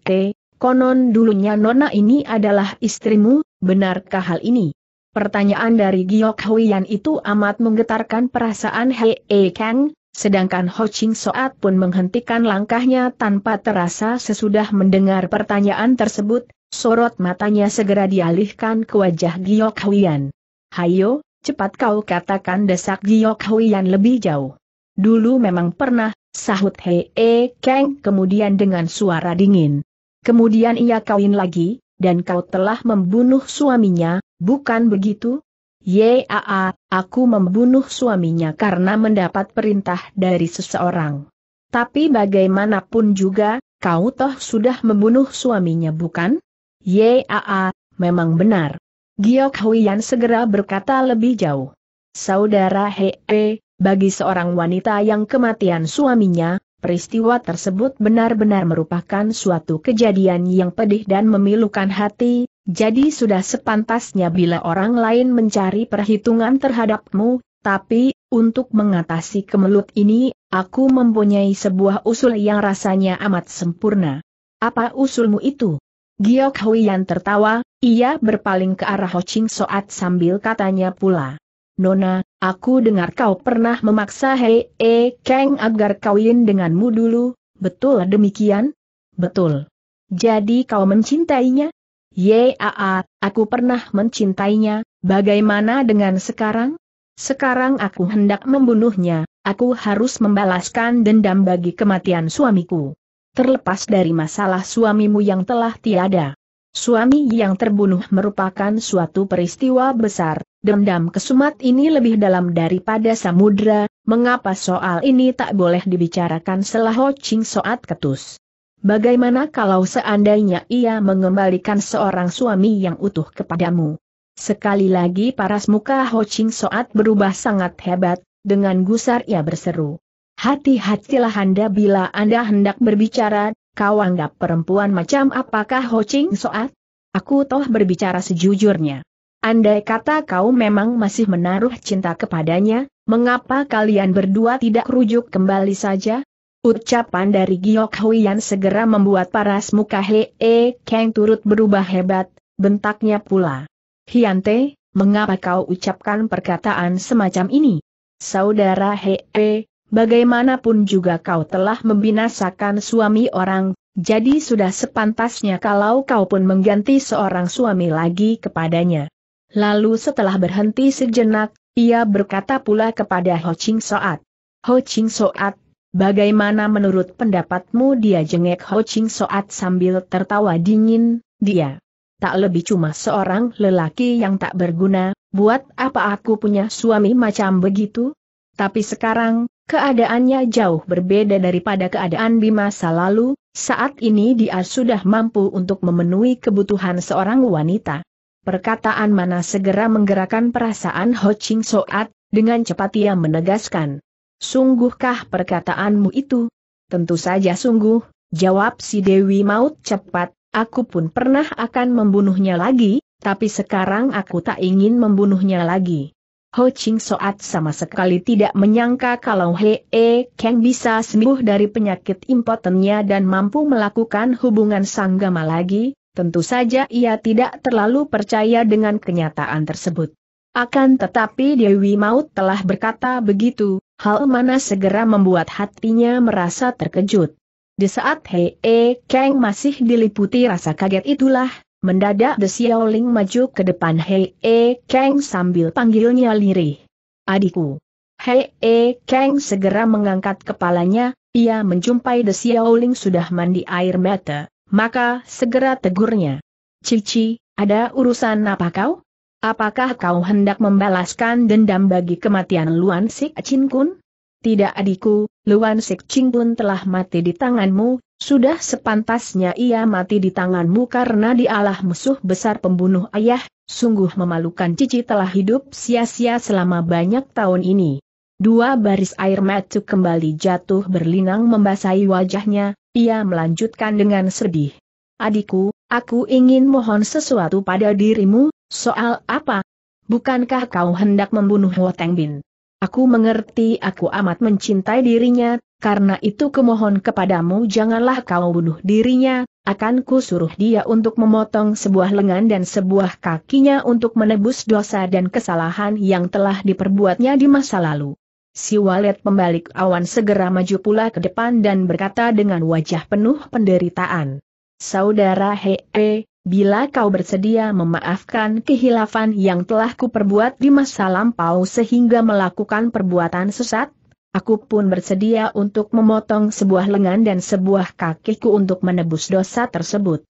Konon dulunya nona ini adalah istrimu, benarkah hal ini? Pertanyaan dari Giok Huiyan itu amat menggetarkan perasaan Hei e Kang, sedangkan Ho Ching Soat pun menghentikan langkahnya tanpa terasa sesudah mendengar pertanyaan tersebut, sorot matanya segera dialihkan ke wajah Giok Huiyan. Hayo, cepat kau katakan desak Giok Huiyan lebih jauh. Dulu memang pernah, sahut Hei e Kang kemudian dengan suara dingin. Kemudian ia kawin lagi, dan kau telah membunuh suaminya, bukan begitu? Yaa, aku membunuh suaminya karena mendapat perintah dari seseorang. Tapi bagaimanapun juga, kau toh sudah membunuh suaminya bukan? Yaa, memang benar. Giok Huiyan segera berkata lebih jauh. Saudara Hee, bagi seorang wanita yang kematian suaminya, Peristiwa tersebut benar-benar merupakan suatu kejadian yang pedih dan memilukan hati, jadi sudah sepantasnya bila orang lain mencari perhitungan terhadapmu, tapi, untuk mengatasi kemelut ini, aku mempunyai sebuah usul yang rasanya amat sempurna. Apa usulmu itu? Giok Huiyan tertawa, ia berpaling ke arah Ho Ching Soat sambil katanya pula. Nona, Aku dengar kau pernah memaksa Hei E Kang agar kawin denganmu dulu, betul demikian? Betul. Jadi kau mencintainya? Yaa, aku pernah mencintainya, bagaimana dengan sekarang? Sekarang aku hendak membunuhnya, aku harus membalaskan dendam bagi kematian suamiku. Terlepas dari masalah suamimu yang telah tiada. Suami yang terbunuh merupakan suatu peristiwa besar, Dendam kesumat ini lebih dalam daripada samudra, mengapa soal ini tak boleh dibicarakan setelah Ho Ching Soat Ketus? Bagaimana kalau seandainya ia mengembalikan seorang suami yang utuh kepadamu? Sekali lagi paras muka Ho Ching Soat berubah sangat hebat, dengan gusar ia berseru. Hati-hatilah Anda bila Anda hendak berbicara, kau anggap perempuan macam apakah Ho Ching Soat? Aku toh berbicara sejujurnya. Andai kata kau memang masih menaruh cinta kepadanya, mengapa kalian berdua tidak rujuk kembali saja? Ucapan dari Giok Huiyan segera membuat paras muka Hee E Kang turut berubah hebat, bentaknya pula. Hiante, mengapa kau ucapkan perkataan semacam ini? Saudara Hee, E, bagaimanapun juga kau telah membinasakan suami orang, jadi sudah sepantasnya kalau kau pun mengganti seorang suami lagi kepadanya. Lalu setelah berhenti sejenak, ia berkata pula kepada Ho Ching Soat. Ho Ching Soat, bagaimana menurut pendapatmu dia jengek Ho Ching Soat sambil tertawa dingin, dia tak lebih cuma seorang lelaki yang tak berguna, buat apa aku punya suami macam begitu? Tapi sekarang, keadaannya jauh berbeda daripada keadaan di masa lalu, saat ini dia sudah mampu untuk memenuhi kebutuhan seorang wanita. Perkataan mana segera menggerakkan perasaan Ho Ching Soat, dengan cepat ia menegaskan. Sungguhkah perkataanmu itu? Tentu saja sungguh, jawab si Dewi Maut cepat, aku pun pernah akan membunuhnya lagi, tapi sekarang aku tak ingin membunuhnya lagi. Ho Ching Soat sama sekali tidak menyangka kalau He E Kang bisa sembuh dari penyakit impotennya dan mampu melakukan hubungan sanggama lagi, Tentu saja ia tidak terlalu percaya dengan kenyataan tersebut. Akan tetapi Dewi Maut telah berkata begitu, hal mana segera membuat hatinya merasa terkejut. Di saat Hei e Kang masih diliputi rasa kaget itulah, mendadak The Xiaoling maju ke depan Hei e Kang sambil panggilnya lirih. Adikku. Hei e Kang segera mengangkat kepalanya, ia menjumpai The Xiaoling sudah mandi air mata maka segera tegurnya. Cici, ada urusan apa kau? Apakah kau hendak membalaskan dendam bagi kematian Luan Sik Chin Kun? Tidak adikku, Luan Sik Chin Kun telah mati di tanganmu, sudah sepantasnya ia mati di tanganmu karena dialah musuh besar pembunuh ayah, sungguh memalukan Cici telah hidup sia-sia selama banyak tahun ini. Dua baris air mata kembali jatuh berlinang membasahi wajahnya, ia melanjutkan dengan sedih. Adikku, aku ingin mohon sesuatu pada dirimu, soal apa? Bukankah kau hendak membunuh Woteng Bin? Aku mengerti aku amat mencintai dirinya, karena itu kumohon kepadamu janganlah kau bunuh dirinya, akan ku suruh dia untuk memotong sebuah lengan dan sebuah kakinya untuk menebus dosa dan kesalahan yang telah diperbuatnya di masa lalu. Si walet pembalik awan segera maju pula ke depan dan berkata dengan wajah penuh penderitaan. Saudara Hee, bila kau bersedia memaafkan kehilafan yang telah kuperbuat di masa lampau sehingga melakukan perbuatan sesat, Aku pun bersedia untuk memotong sebuah lengan dan sebuah kakiku untuk menebus dosa tersebut.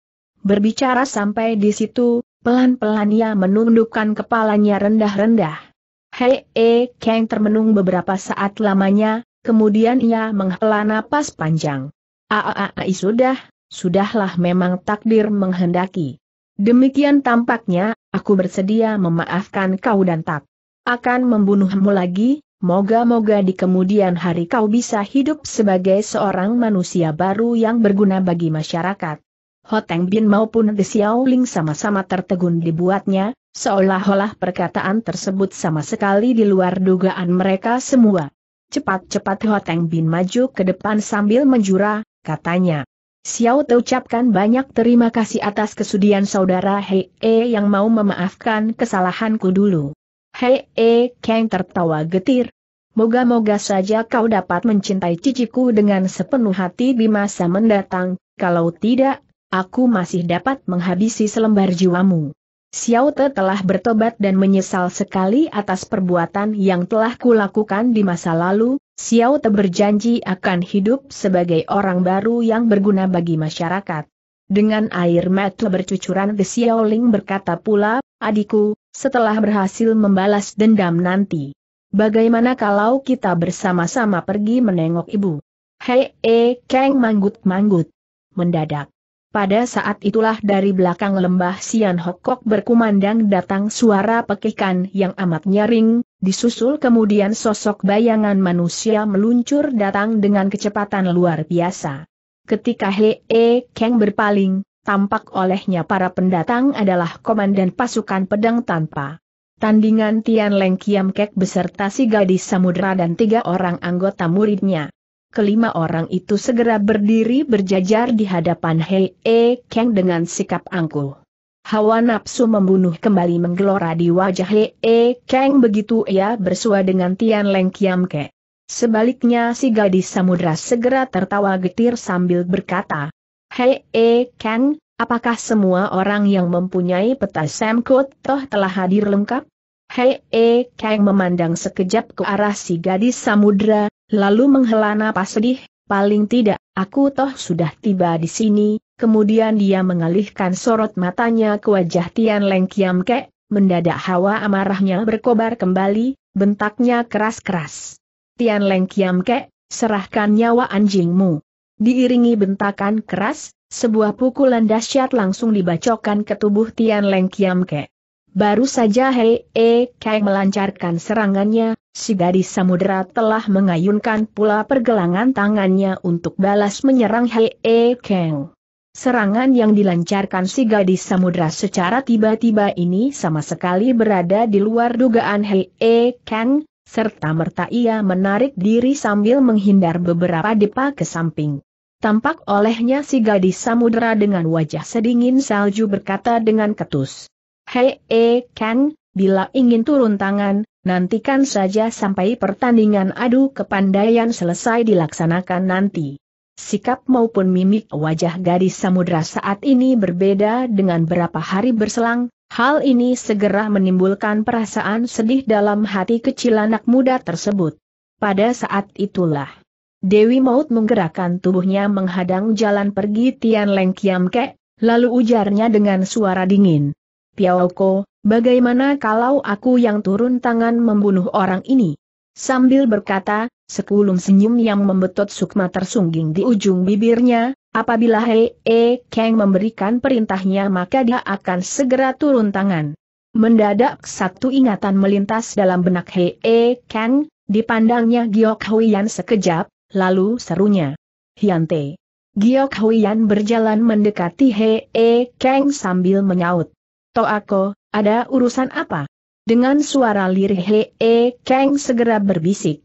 Berbicara sampai di situ, pelan-pelan ia menundukkan kepalanya rendah-rendah. Hei E Kang termenung beberapa saat lamanya, kemudian ia menghela napas panjang. Aaai sudah, sudahlah memang takdir menghendaki. Demikian tampaknya, aku bersedia memaafkan kau dan tak akan membunuhmu lagi, moga-moga di kemudian hari kau bisa hidup sebagai seorang manusia baru yang berguna bagi masyarakat. Hoteng Bin maupun The Xiaoling sama-sama tertegun dibuatnya, Seolah-olah perkataan tersebut sama sekali di luar dugaan mereka semua. Cepat-cepat Hoteng Bin maju ke depan sambil menjura, katanya. Xiao Te ucapkan banyak terima kasih atas kesudian saudara Hei E yang mau memaafkan kesalahanku dulu. Hei E Kang tertawa getir. Moga-moga saja kau dapat mencintai ciciku dengan sepenuh hati di masa mendatang, kalau tidak, aku masih dapat menghabisi selembar jiwamu. Xiao Te telah bertobat dan menyesal sekali atas perbuatan yang telah kulakukan di masa lalu, Xiao Te berjanji akan hidup sebagai orang baru yang berguna bagi masyarakat. Dengan air mata bercucuran The Xiaoling berkata pula, adikku, setelah berhasil membalas dendam nanti. Bagaimana kalau kita bersama-sama pergi menengok ibu? Hei, eh, Kang manggut-manggut. Mendadak. Pada saat itulah dari belakang lembah Sian Hokok berkumandang datang suara pekikan yang amat nyaring, disusul kemudian sosok bayangan manusia meluncur datang dengan kecepatan luar biasa. Ketika Hee E Kang berpaling, tampak olehnya para pendatang adalah komandan pasukan pedang tanpa tandingan Tian Leng Kiam Kek beserta si gadis samudra dan tiga orang anggota muridnya kelima orang itu segera berdiri berjajar di hadapan Hei E Kang dengan sikap angkuh. Hawa nafsu membunuh kembali menggelora di wajah Hei E Kang begitu ia bersua dengan Tian Leng Kiam Ke. Sebaliknya si gadis samudra segera tertawa getir sambil berkata, Hei E Kang, apakah semua orang yang mempunyai peta Sam Kut toh telah hadir lengkap? Hei E Kang memandang sekejap ke arah si gadis samudra, lalu menghela napas sedih, paling tidak, aku toh sudah tiba di sini, kemudian dia mengalihkan sorot matanya ke wajah Tian Leng Kiam Kek, mendadak hawa amarahnya berkobar kembali, bentaknya keras-keras. Tian Leng Kiam Kek, serahkan nyawa anjingmu. Diiringi bentakan keras, sebuah pukulan dahsyat langsung dibacokan ke tubuh Tian Leng Kiam Kek. Baru saja Hei E Kai melancarkan serangannya, si gadis samudera telah mengayunkan pula pergelangan tangannya untuk balas menyerang Hei E Kang. Serangan yang dilancarkan si gadis samudera secara tiba-tiba ini sama sekali berada di luar dugaan Hei E Kang, serta merta ia menarik diri sambil menghindar beberapa depa ke samping. Tampak olehnya si gadis samudera dengan wajah sedingin salju berkata dengan ketus. Hei, E Kang, bila ingin turun tangan, Nantikan saja sampai pertandingan adu kepandaian selesai dilaksanakan nanti. Sikap maupun mimik wajah gadis samudra saat ini berbeda dengan berapa hari berselang, hal ini segera menimbulkan perasaan sedih dalam hati kecil anak muda tersebut. Pada saat itulah, Dewi Maut menggerakkan tubuhnya menghadang jalan pergi Tian Leng Kiam Ke, lalu ujarnya dengan suara dingin. Piaoko, Bagaimana kalau aku yang turun tangan membunuh orang ini? Sambil berkata, sekulum senyum yang membetot Sukma tersungging di ujung bibirnya, apabila Hei E Kang memberikan perintahnya maka dia akan segera turun tangan. Mendadak satu ingatan melintas dalam benak Hei E Kang, dipandangnya Giok Huiyan sekejap, lalu serunya. Hyante. Giok Huiyan berjalan mendekati E Kang sambil menyaut. Toako, ada urusan apa? Dengan suara lirih he e, Kang segera berbisik.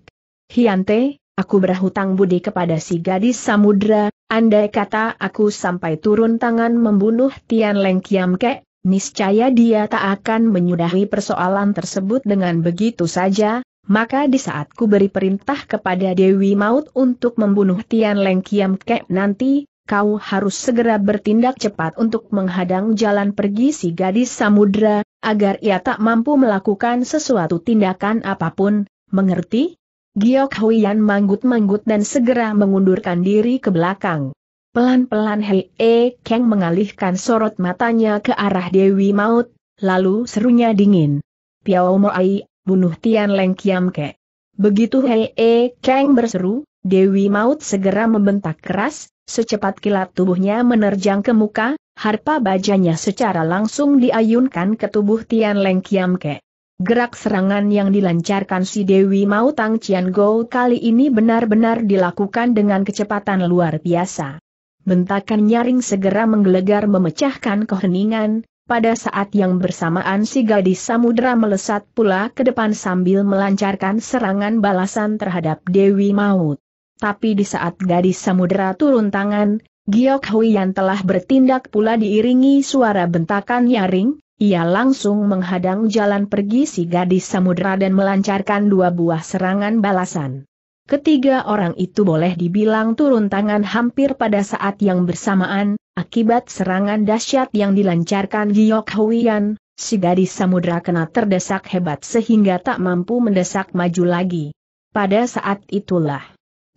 Hiante, aku berhutang budi kepada si gadis samudra, andai kata aku sampai turun tangan membunuh Tian Leng Kiam Kek, niscaya dia tak akan menyudahi persoalan tersebut dengan begitu saja, maka di saat ku beri perintah kepada Dewi Maut untuk membunuh Tian Leng Kiam Kek nanti, kau harus segera bertindak cepat untuk menghadang jalan pergi si gadis samudra, agar ia tak mampu melakukan sesuatu tindakan apapun, mengerti? Giok Huyan manggut-manggut dan segera mengundurkan diri ke belakang. Pelan-pelan Hei E Kang mengalihkan sorot matanya ke arah Dewi Maut, lalu serunya dingin. Piao Moai, bunuh Tian Leng Kiam Ke. Begitu Hei E Kang berseru, Dewi Maut segera membentak keras, secepat kilat tubuhnya menerjang ke muka, harpa bajanya secara langsung diayunkan ke tubuh Tian Leng Kiam Ke. Gerak serangan yang dilancarkan si Dewi Mau Tang Cian Go kali ini benar-benar dilakukan dengan kecepatan luar biasa. Bentakan nyaring segera menggelegar memecahkan keheningan, pada saat yang bersamaan si gadis samudera melesat pula ke depan sambil melancarkan serangan balasan terhadap Dewi Maut tapi di saat gadis samudera turun tangan, Giok Hui yang telah bertindak pula diiringi suara bentakan nyaring, ia langsung menghadang jalan pergi si gadis samudera dan melancarkan dua buah serangan balasan. Ketiga orang itu boleh dibilang turun tangan hampir pada saat yang bersamaan, akibat serangan dahsyat yang dilancarkan Giok Huian, si gadis samudera kena terdesak hebat sehingga tak mampu mendesak maju lagi. Pada saat itulah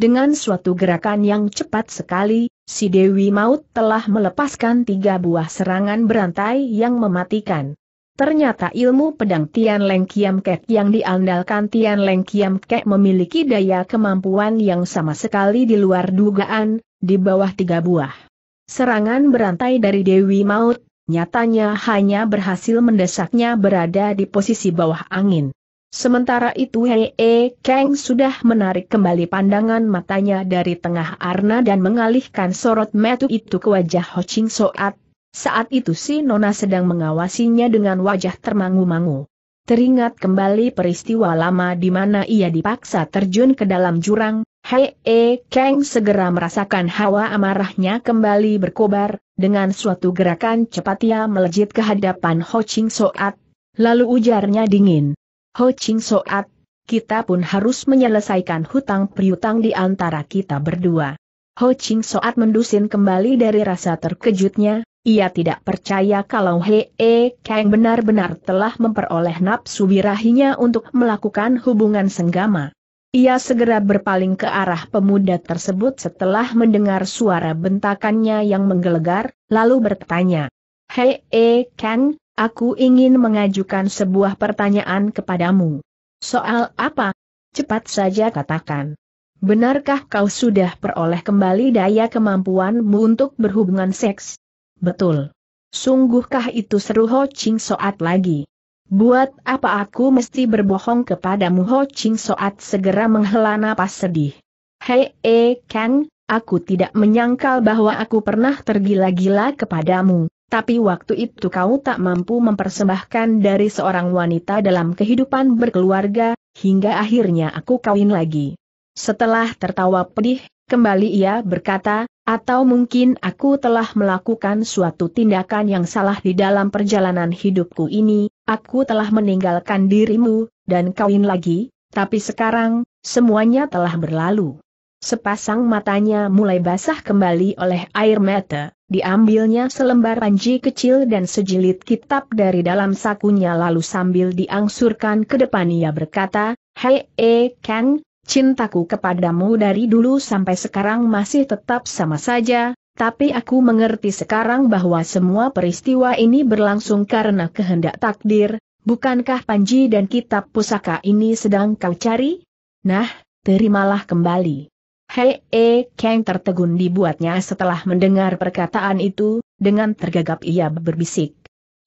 dengan suatu gerakan yang cepat sekali, si Dewi Maut telah melepaskan tiga buah serangan berantai yang mematikan. Ternyata ilmu pedang Tian Leng Kiam Kek yang diandalkan Tian Leng Kiam Kek memiliki daya kemampuan yang sama sekali di luar dugaan, di bawah tiga buah. Serangan berantai dari Dewi Maut, nyatanya hanya berhasil mendesaknya berada di posisi bawah angin. Sementara itu Hei e. Kang sudah menarik kembali pandangan matanya dari tengah Arna dan mengalihkan sorot metu itu ke wajah Ho Ching Soat. Saat itu si Nona sedang mengawasinya dengan wajah termangu-mangu. Teringat kembali peristiwa lama di mana ia dipaksa terjun ke dalam jurang, Hei e. Kang segera merasakan hawa amarahnya kembali berkobar, dengan suatu gerakan cepat ia melejit ke hadapan Ho Ching Soat, lalu ujarnya dingin. Ho Ching Soat, kita pun harus menyelesaikan hutang piutang di antara kita berdua. Ho Ching Soat mendusin kembali dari rasa terkejutnya, ia tidak percaya kalau Hee E Kang benar-benar telah memperoleh nafsu birahinya untuk melakukan hubungan senggama. Ia segera berpaling ke arah pemuda tersebut setelah mendengar suara bentakannya yang menggelegar, lalu bertanya, Hei, eh, Kang, aku ingin mengajukan sebuah pertanyaan kepadamu. Soal apa? Cepat saja katakan. Benarkah kau sudah peroleh kembali daya kemampuanmu untuk berhubungan seks? Betul. Sungguhkah itu seru Ho Ching Soat lagi? Buat apa aku mesti berbohong kepadamu Ho Ching Soat segera menghela napas sedih. Hei, eh, Kang, aku tidak menyangkal bahwa aku pernah tergila-gila kepadamu tapi waktu itu kau tak mampu mempersembahkan dari seorang wanita dalam kehidupan berkeluarga, hingga akhirnya aku kawin lagi. Setelah tertawa pedih, kembali ia berkata, atau mungkin aku telah melakukan suatu tindakan yang salah di dalam perjalanan hidupku ini, aku telah meninggalkan dirimu, dan kawin lagi, tapi sekarang, semuanya telah berlalu. Sepasang matanya mulai basah kembali oleh air mata, diambilnya selembar panji kecil dan sejilid kitab dari dalam sakunya lalu sambil diangsurkan ke depan ia berkata, Hei eh, Kang, cintaku kepadamu dari dulu sampai sekarang masih tetap sama saja, tapi aku mengerti sekarang bahwa semua peristiwa ini berlangsung karena kehendak takdir, bukankah panji dan kitab pusaka ini sedang kau cari? Nah, terimalah kembali. Hei E Kang tertegun dibuatnya setelah mendengar perkataan itu, dengan tergagap ia berbisik.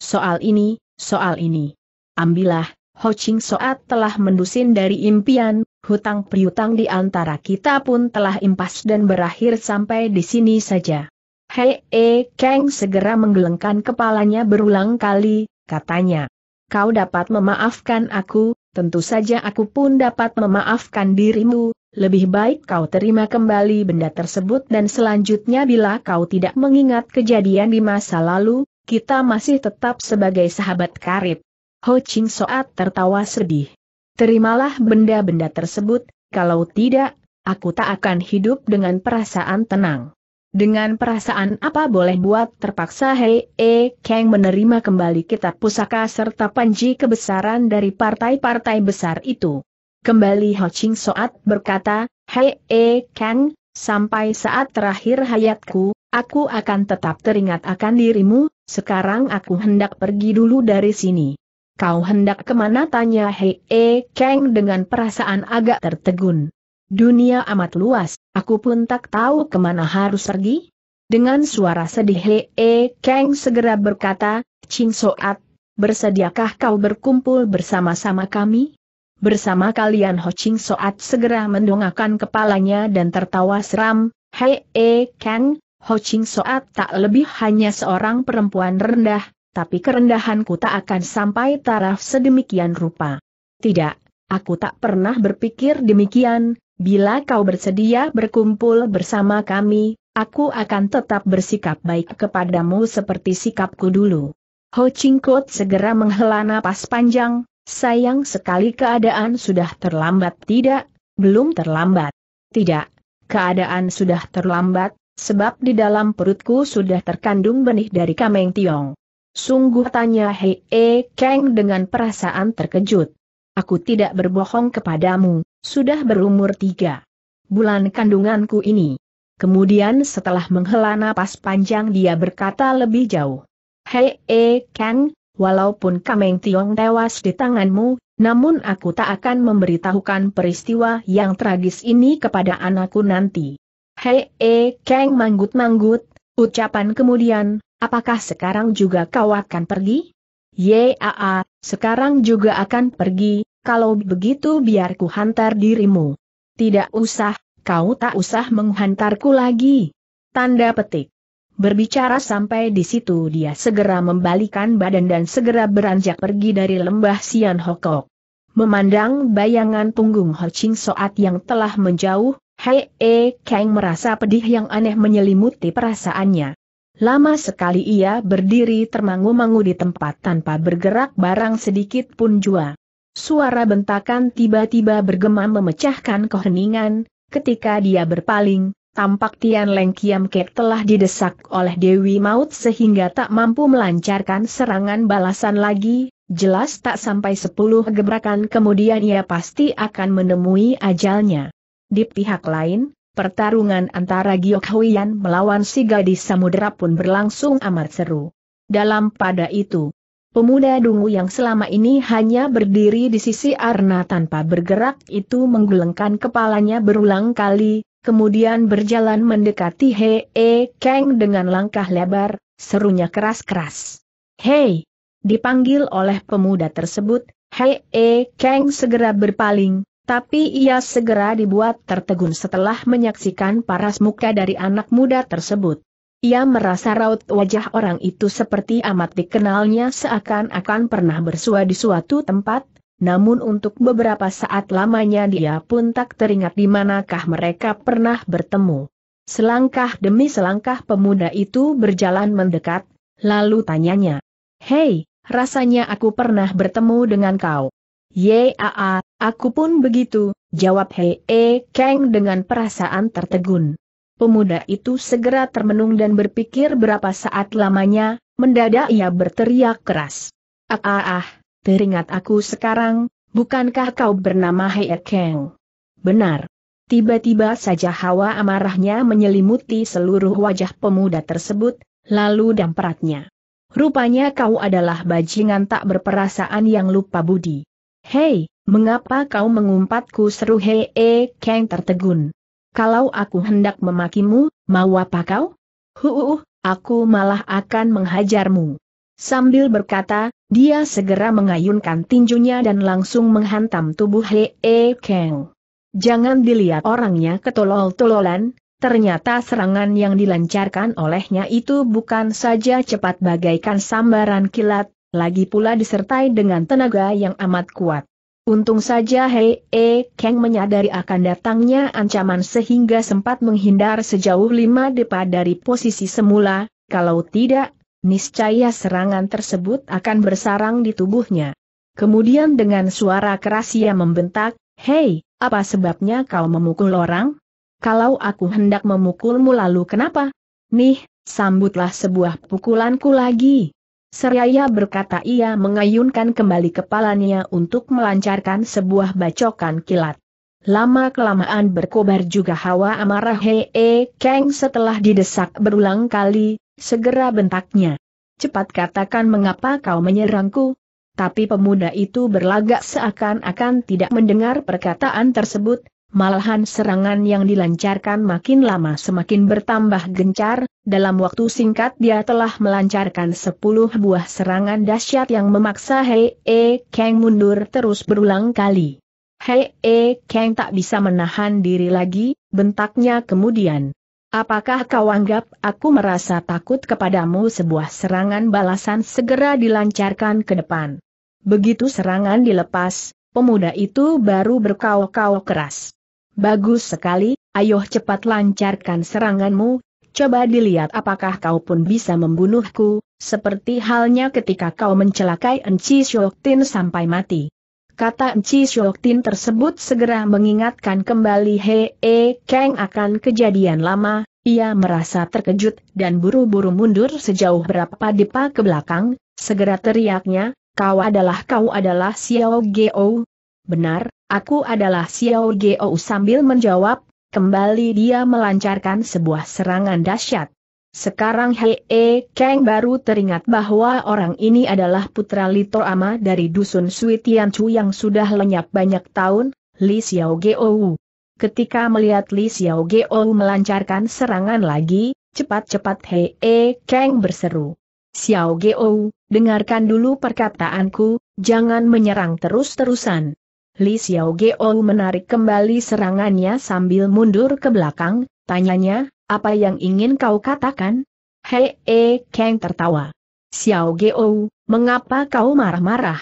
Soal ini, soal ini. Ambillah, Ho Ching Soat telah mendusin dari impian, hutang piutang di antara kita pun telah impas dan berakhir sampai di sini saja. Hei E Kang segera menggelengkan kepalanya berulang kali, katanya. Kau dapat memaafkan aku, tentu saja aku pun dapat memaafkan dirimu, lebih baik kau terima kembali benda tersebut dan selanjutnya bila kau tidak mengingat kejadian di masa lalu, kita masih tetap sebagai sahabat karib. Ho Ching Soat tertawa sedih. Terimalah benda-benda tersebut, kalau tidak, aku tak akan hidup dengan perasaan tenang. Dengan perasaan apa boleh buat terpaksa Hei E Kang menerima kembali kitab pusaka serta panji kebesaran dari partai-partai besar itu. Kembali Ho Ching Soat berkata, Hei E Kang, sampai saat terakhir hayatku, aku akan tetap teringat akan dirimu, sekarang aku hendak pergi dulu dari sini. Kau hendak kemana tanya Hei E Kang dengan perasaan agak tertegun. Dunia amat luas, aku pun tak tahu kemana harus pergi. Dengan suara sedih Hei E Kang segera berkata, Ching Soat, bersediakah kau berkumpul bersama-sama kami? Bersama kalian Ho Ching Soat segera mendongakkan kepalanya dan tertawa seram, Hei E Kang, Ho Ching Soat tak lebih hanya seorang perempuan rendah, tapi kerendahanku tak akan sampai taraf sedemikian rupa. Tidak, aku tak pernah berpikir demikian, bila kau bersedia berkumpul bersama kami, aku akan tetap bersikap baik kepadamu seperti sikapku dulu. Ho Ching Kot segera menghela napas panjang, Sayang sekali keadaan sudah terlambat tidak, belum terlambat. Tidak, keadaan sudah terlambat, sebab di dalam perutku sudah terkandung benih dari Kameng Tiong. Sungguh tanya Hei E Kang dengan perasaan terkejut. Aku tidak berbohong kepadamu, sudah berumur tiga bulan kandunganku ini. Kemudian setelah menghela napas panjang dia berkata lebih jauh. Hei E Kang, walaupun Kameng Tiong tewas di tanganmu, namun aku tak akan memberitahukan peristiwa yang tragis ini kepada anakku nanti. Hei, e, eh, Kang manggut-manggut, ucapan kemudian, apakah sekarang juga kau akan pergi? Yaa, sekarang juga akan pergi, kalau begitu biarku hantar dirimu. Tidak usah, kau tak usah menghantarku lagi. Tanda petik. Berbicara sampai di situ dia segera membalikan badan dan segera beranjak pergi dari lembah Sian Hokok. Memandang bayangan punggung Ho Ching Soat yang telah menjauh, Hei E Kang merasa pedih yang aneh menyelimuti perasaannya. Lama sekali ia berdiri termangu-mangu di tempat tanpa bergerak barang sedikit pun jua. Suara bentakan tiba-tiba bergema memecahkan keheningan, ketika dia berpaling, tampak Tian Leng Kiam Kek telah didesak oleh Dewi Maut sehingga tak mampu melancarkan serangan balasan lagi, jelas tak sampai sepuluh gebrakan kemudian ia pasti akan menemui ajalnya. Di pihak lain, pertarungan antara Giok Huyan melawan si gadis samudera pun berlangsung amat seru. Dalam pada itu, Pemuda dungu yang selama ini hanya berdiri di sisi Arna tanpa bergerak itu menggelengkan kepalanya berulang kali, kemudian berjalan mendekati Hei -e Kang dengan langkah lebar, serunya keras-keras. Hei! Dipanggil oleh pemuda tersebut, Hei -e Kang segera berpaling, tapi ia segera dibuat tertegun setelah menyaksikan paras muka dari anak muda tersebut. Ia merasa raut wajah orang itu seperti amat dikenalnya seakan-akan pernah bersua di suatu tempat, namun untuk beberapa saat lamanya dia pun tak teringat di manakah mereka pernah bertemu. Selangkah demi selangkah pemuda itu berjalan mendekat, lalu tanyanya, Hei, rasanya aku pernah bertemu dengan kau. Yaa, aku pun begitu, jawab Hei E Kang dengan perasaan tertegun. Pemuda itu segera termenung dan berpikir berapa saat lamanya, mendadak ia berteriak keras. Ah ah ah, Teringat aku sekarang, bukankah kau bernama Hei Kang? Benar. Tiba-tiba saja hawa amarahnya menyelimuti seluruh wajah pemuda tersebut, lalu damperatnya. Rupanya kau adalah bajingan tak berperasaan yang lupa budi. Hei, mengapa kau mengumpatku seru Hei Kang tertegun? Kalau aku hendak memakimu, mau apa kau? Huuuh, aku malah akan menghajarmu. Sambil berkata, dia segera mengayunkan tinjunya dan langsung menghantam tubuh Hee E Kang. Jangan dilihat orangnya ketolol-tololan, ternyata serangan yang dilancarkan olehnya itu bukan saja cepat bagaikan sambaran kilat, lagi pula disertai dengan tenaga yang amat kuat. Untung saja Hee E Kang menyadari akan datangnya ancaman sehingga sempat menghindar sejauh lima depa dari posisi semula, kalau tidak, niscaya serangan tersebut akan bersarang di tubuhnya. Kemudian dengan suara keras ia membentak, Hei, apa sebabnya kau memukul orang? Kalau aku hendak memukulmu lalu kenapa? Nih, sambutlah sebuah pukulanku lagi. Seraya berkata ia mengayunkan kembali kepalanya untuk melancarkan sebuah bacokan kilat. Lama-kelamaan berkobar juga hawa amarah Hee Kang setelah didesak berulang kali, Segera bentaknya. Cepat katakan mengapa kau menyerangku. Tapi pemuda itu berlagak seakan-akan tidak mendengar perkataan tersebut, malahan serangan yang dilancarkan makin lama semakin bertambah gencar, dalam waktu singkat dia telah melancarkan sepuluh buah serangan dahsyat yang memaksa Hei E Kang mundur terus berulang kali. Hei E Kang tak bisa menahan diri lagi, bentaknya kemudian. Apakah kau anggap aku merasa takut kepadamu sebuah serangan balasan segera dilancarkan ke depan. Begitu serangan dilepas, pemuda itu baru berkau-kau keras. Bagus sekali, ayo cepat lancarkan seranganmu, coba dilihat apakah kau pun bisa membunuhku, seperti halnya ketika kau mencelakai Enci Shoktin sampai mati. Kata Ci Shoktin tersebut segera mengingatkan kembali He E Kang akan kejadian lama, ia merasa terkejut dan buru-buru mundur sejauh berapa depa ke belakang, segera teriaknya, kau adalah kau adalah Xiao Geo. Benar, aku adalah Xiao Geo sambil menjawab, kembali dia melancarkan sebuah serangan dahsyat. Sekarang Hee Kang baru teringat bahwa orang ini adalah putra Lito Ama dari dusun Sui Chu yang sudah lenyap banyak tahun, Li Xiao Gou. Ketika melihat Li Xiao Gou melancarkan serangan lagi, cepat-cepat Hee Kang berseru. Xiao Gou, dengarkan dulu perkataanku, jangan menyerang terus-terusan. Li Xiao Gou menarik kembali serangannya sambil mundur ke belakang, tanyanya, apa yang ingin kau katakan? Hei, e, Kang tertawa. Xiao Geo, mengapa kau marah-marah?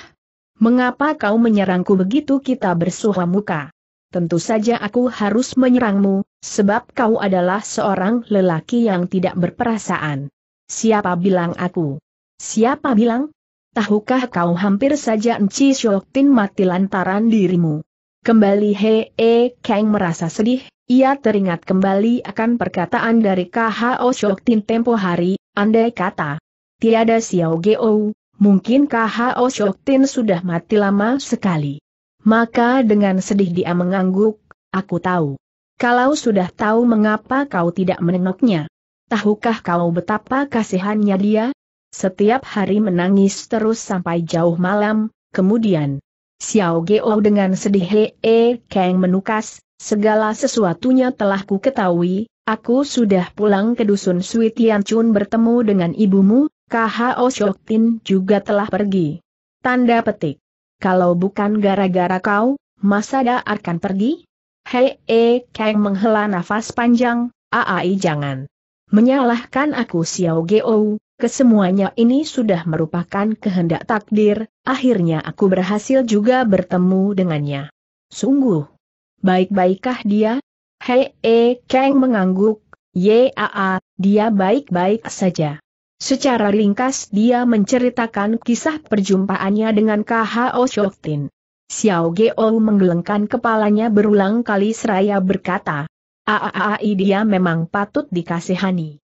Mengapa kau menyerangku begitu kita bersuha muka? Tentu saja aku harus menyerangmu, sebab kau adalah seorang lelaki yang tidak berperasaan. Siapa bilang aku? Siapa bilang? Tahukah kau hampir saja Enci Syoktin mati lantaran dirimu? Kembali He eh, Kang merasa sedih, ia teringat kembali akan perkataan dari KHO Shoktin tempo hari, andai kata. Tiada Xiao Geo, mungkin KHO Shoktin sudah mati lama sekali. Maka dengan sedih dia mengangguk, aku tahu. Kalau sudah tahu mengapa kau tidak menengoknya. Tahukah kau betapa kasihannya dia? Setiap hari menangis terus sampai jauh malam, kemudian. Xiao Geo dengan sedih hee -he keng menukas, Segala sesuatunya telah ku ketahui, aku sudah pulang ke dusun Sui Tian Chun bertemu dengan ibumu, KHO Shoktin juga telah pergi. Tanda petik. Kalau bukan gara-gara kau, masa Masada akan pergi? Hei, e, Kang menghela nafas panjang, aai jangan. Menyalahkan aku Xiao Geo, kesemuanya ini sudah merupakan kehendak takdir, akhirnya aku berhasil juga bertemu dengannya. Sungguh, Baik-baikkah dia? Hei, e, Kang mengangguk, yaa, dia baik-baik saja. Secara ringkas dia menceritakan kisah perjumpaannya dengan KHO Shoftin. Xiao Geo menggelengkan kepalanya berulang kali seraya berkata, Aaai dia memang patut dikasihani.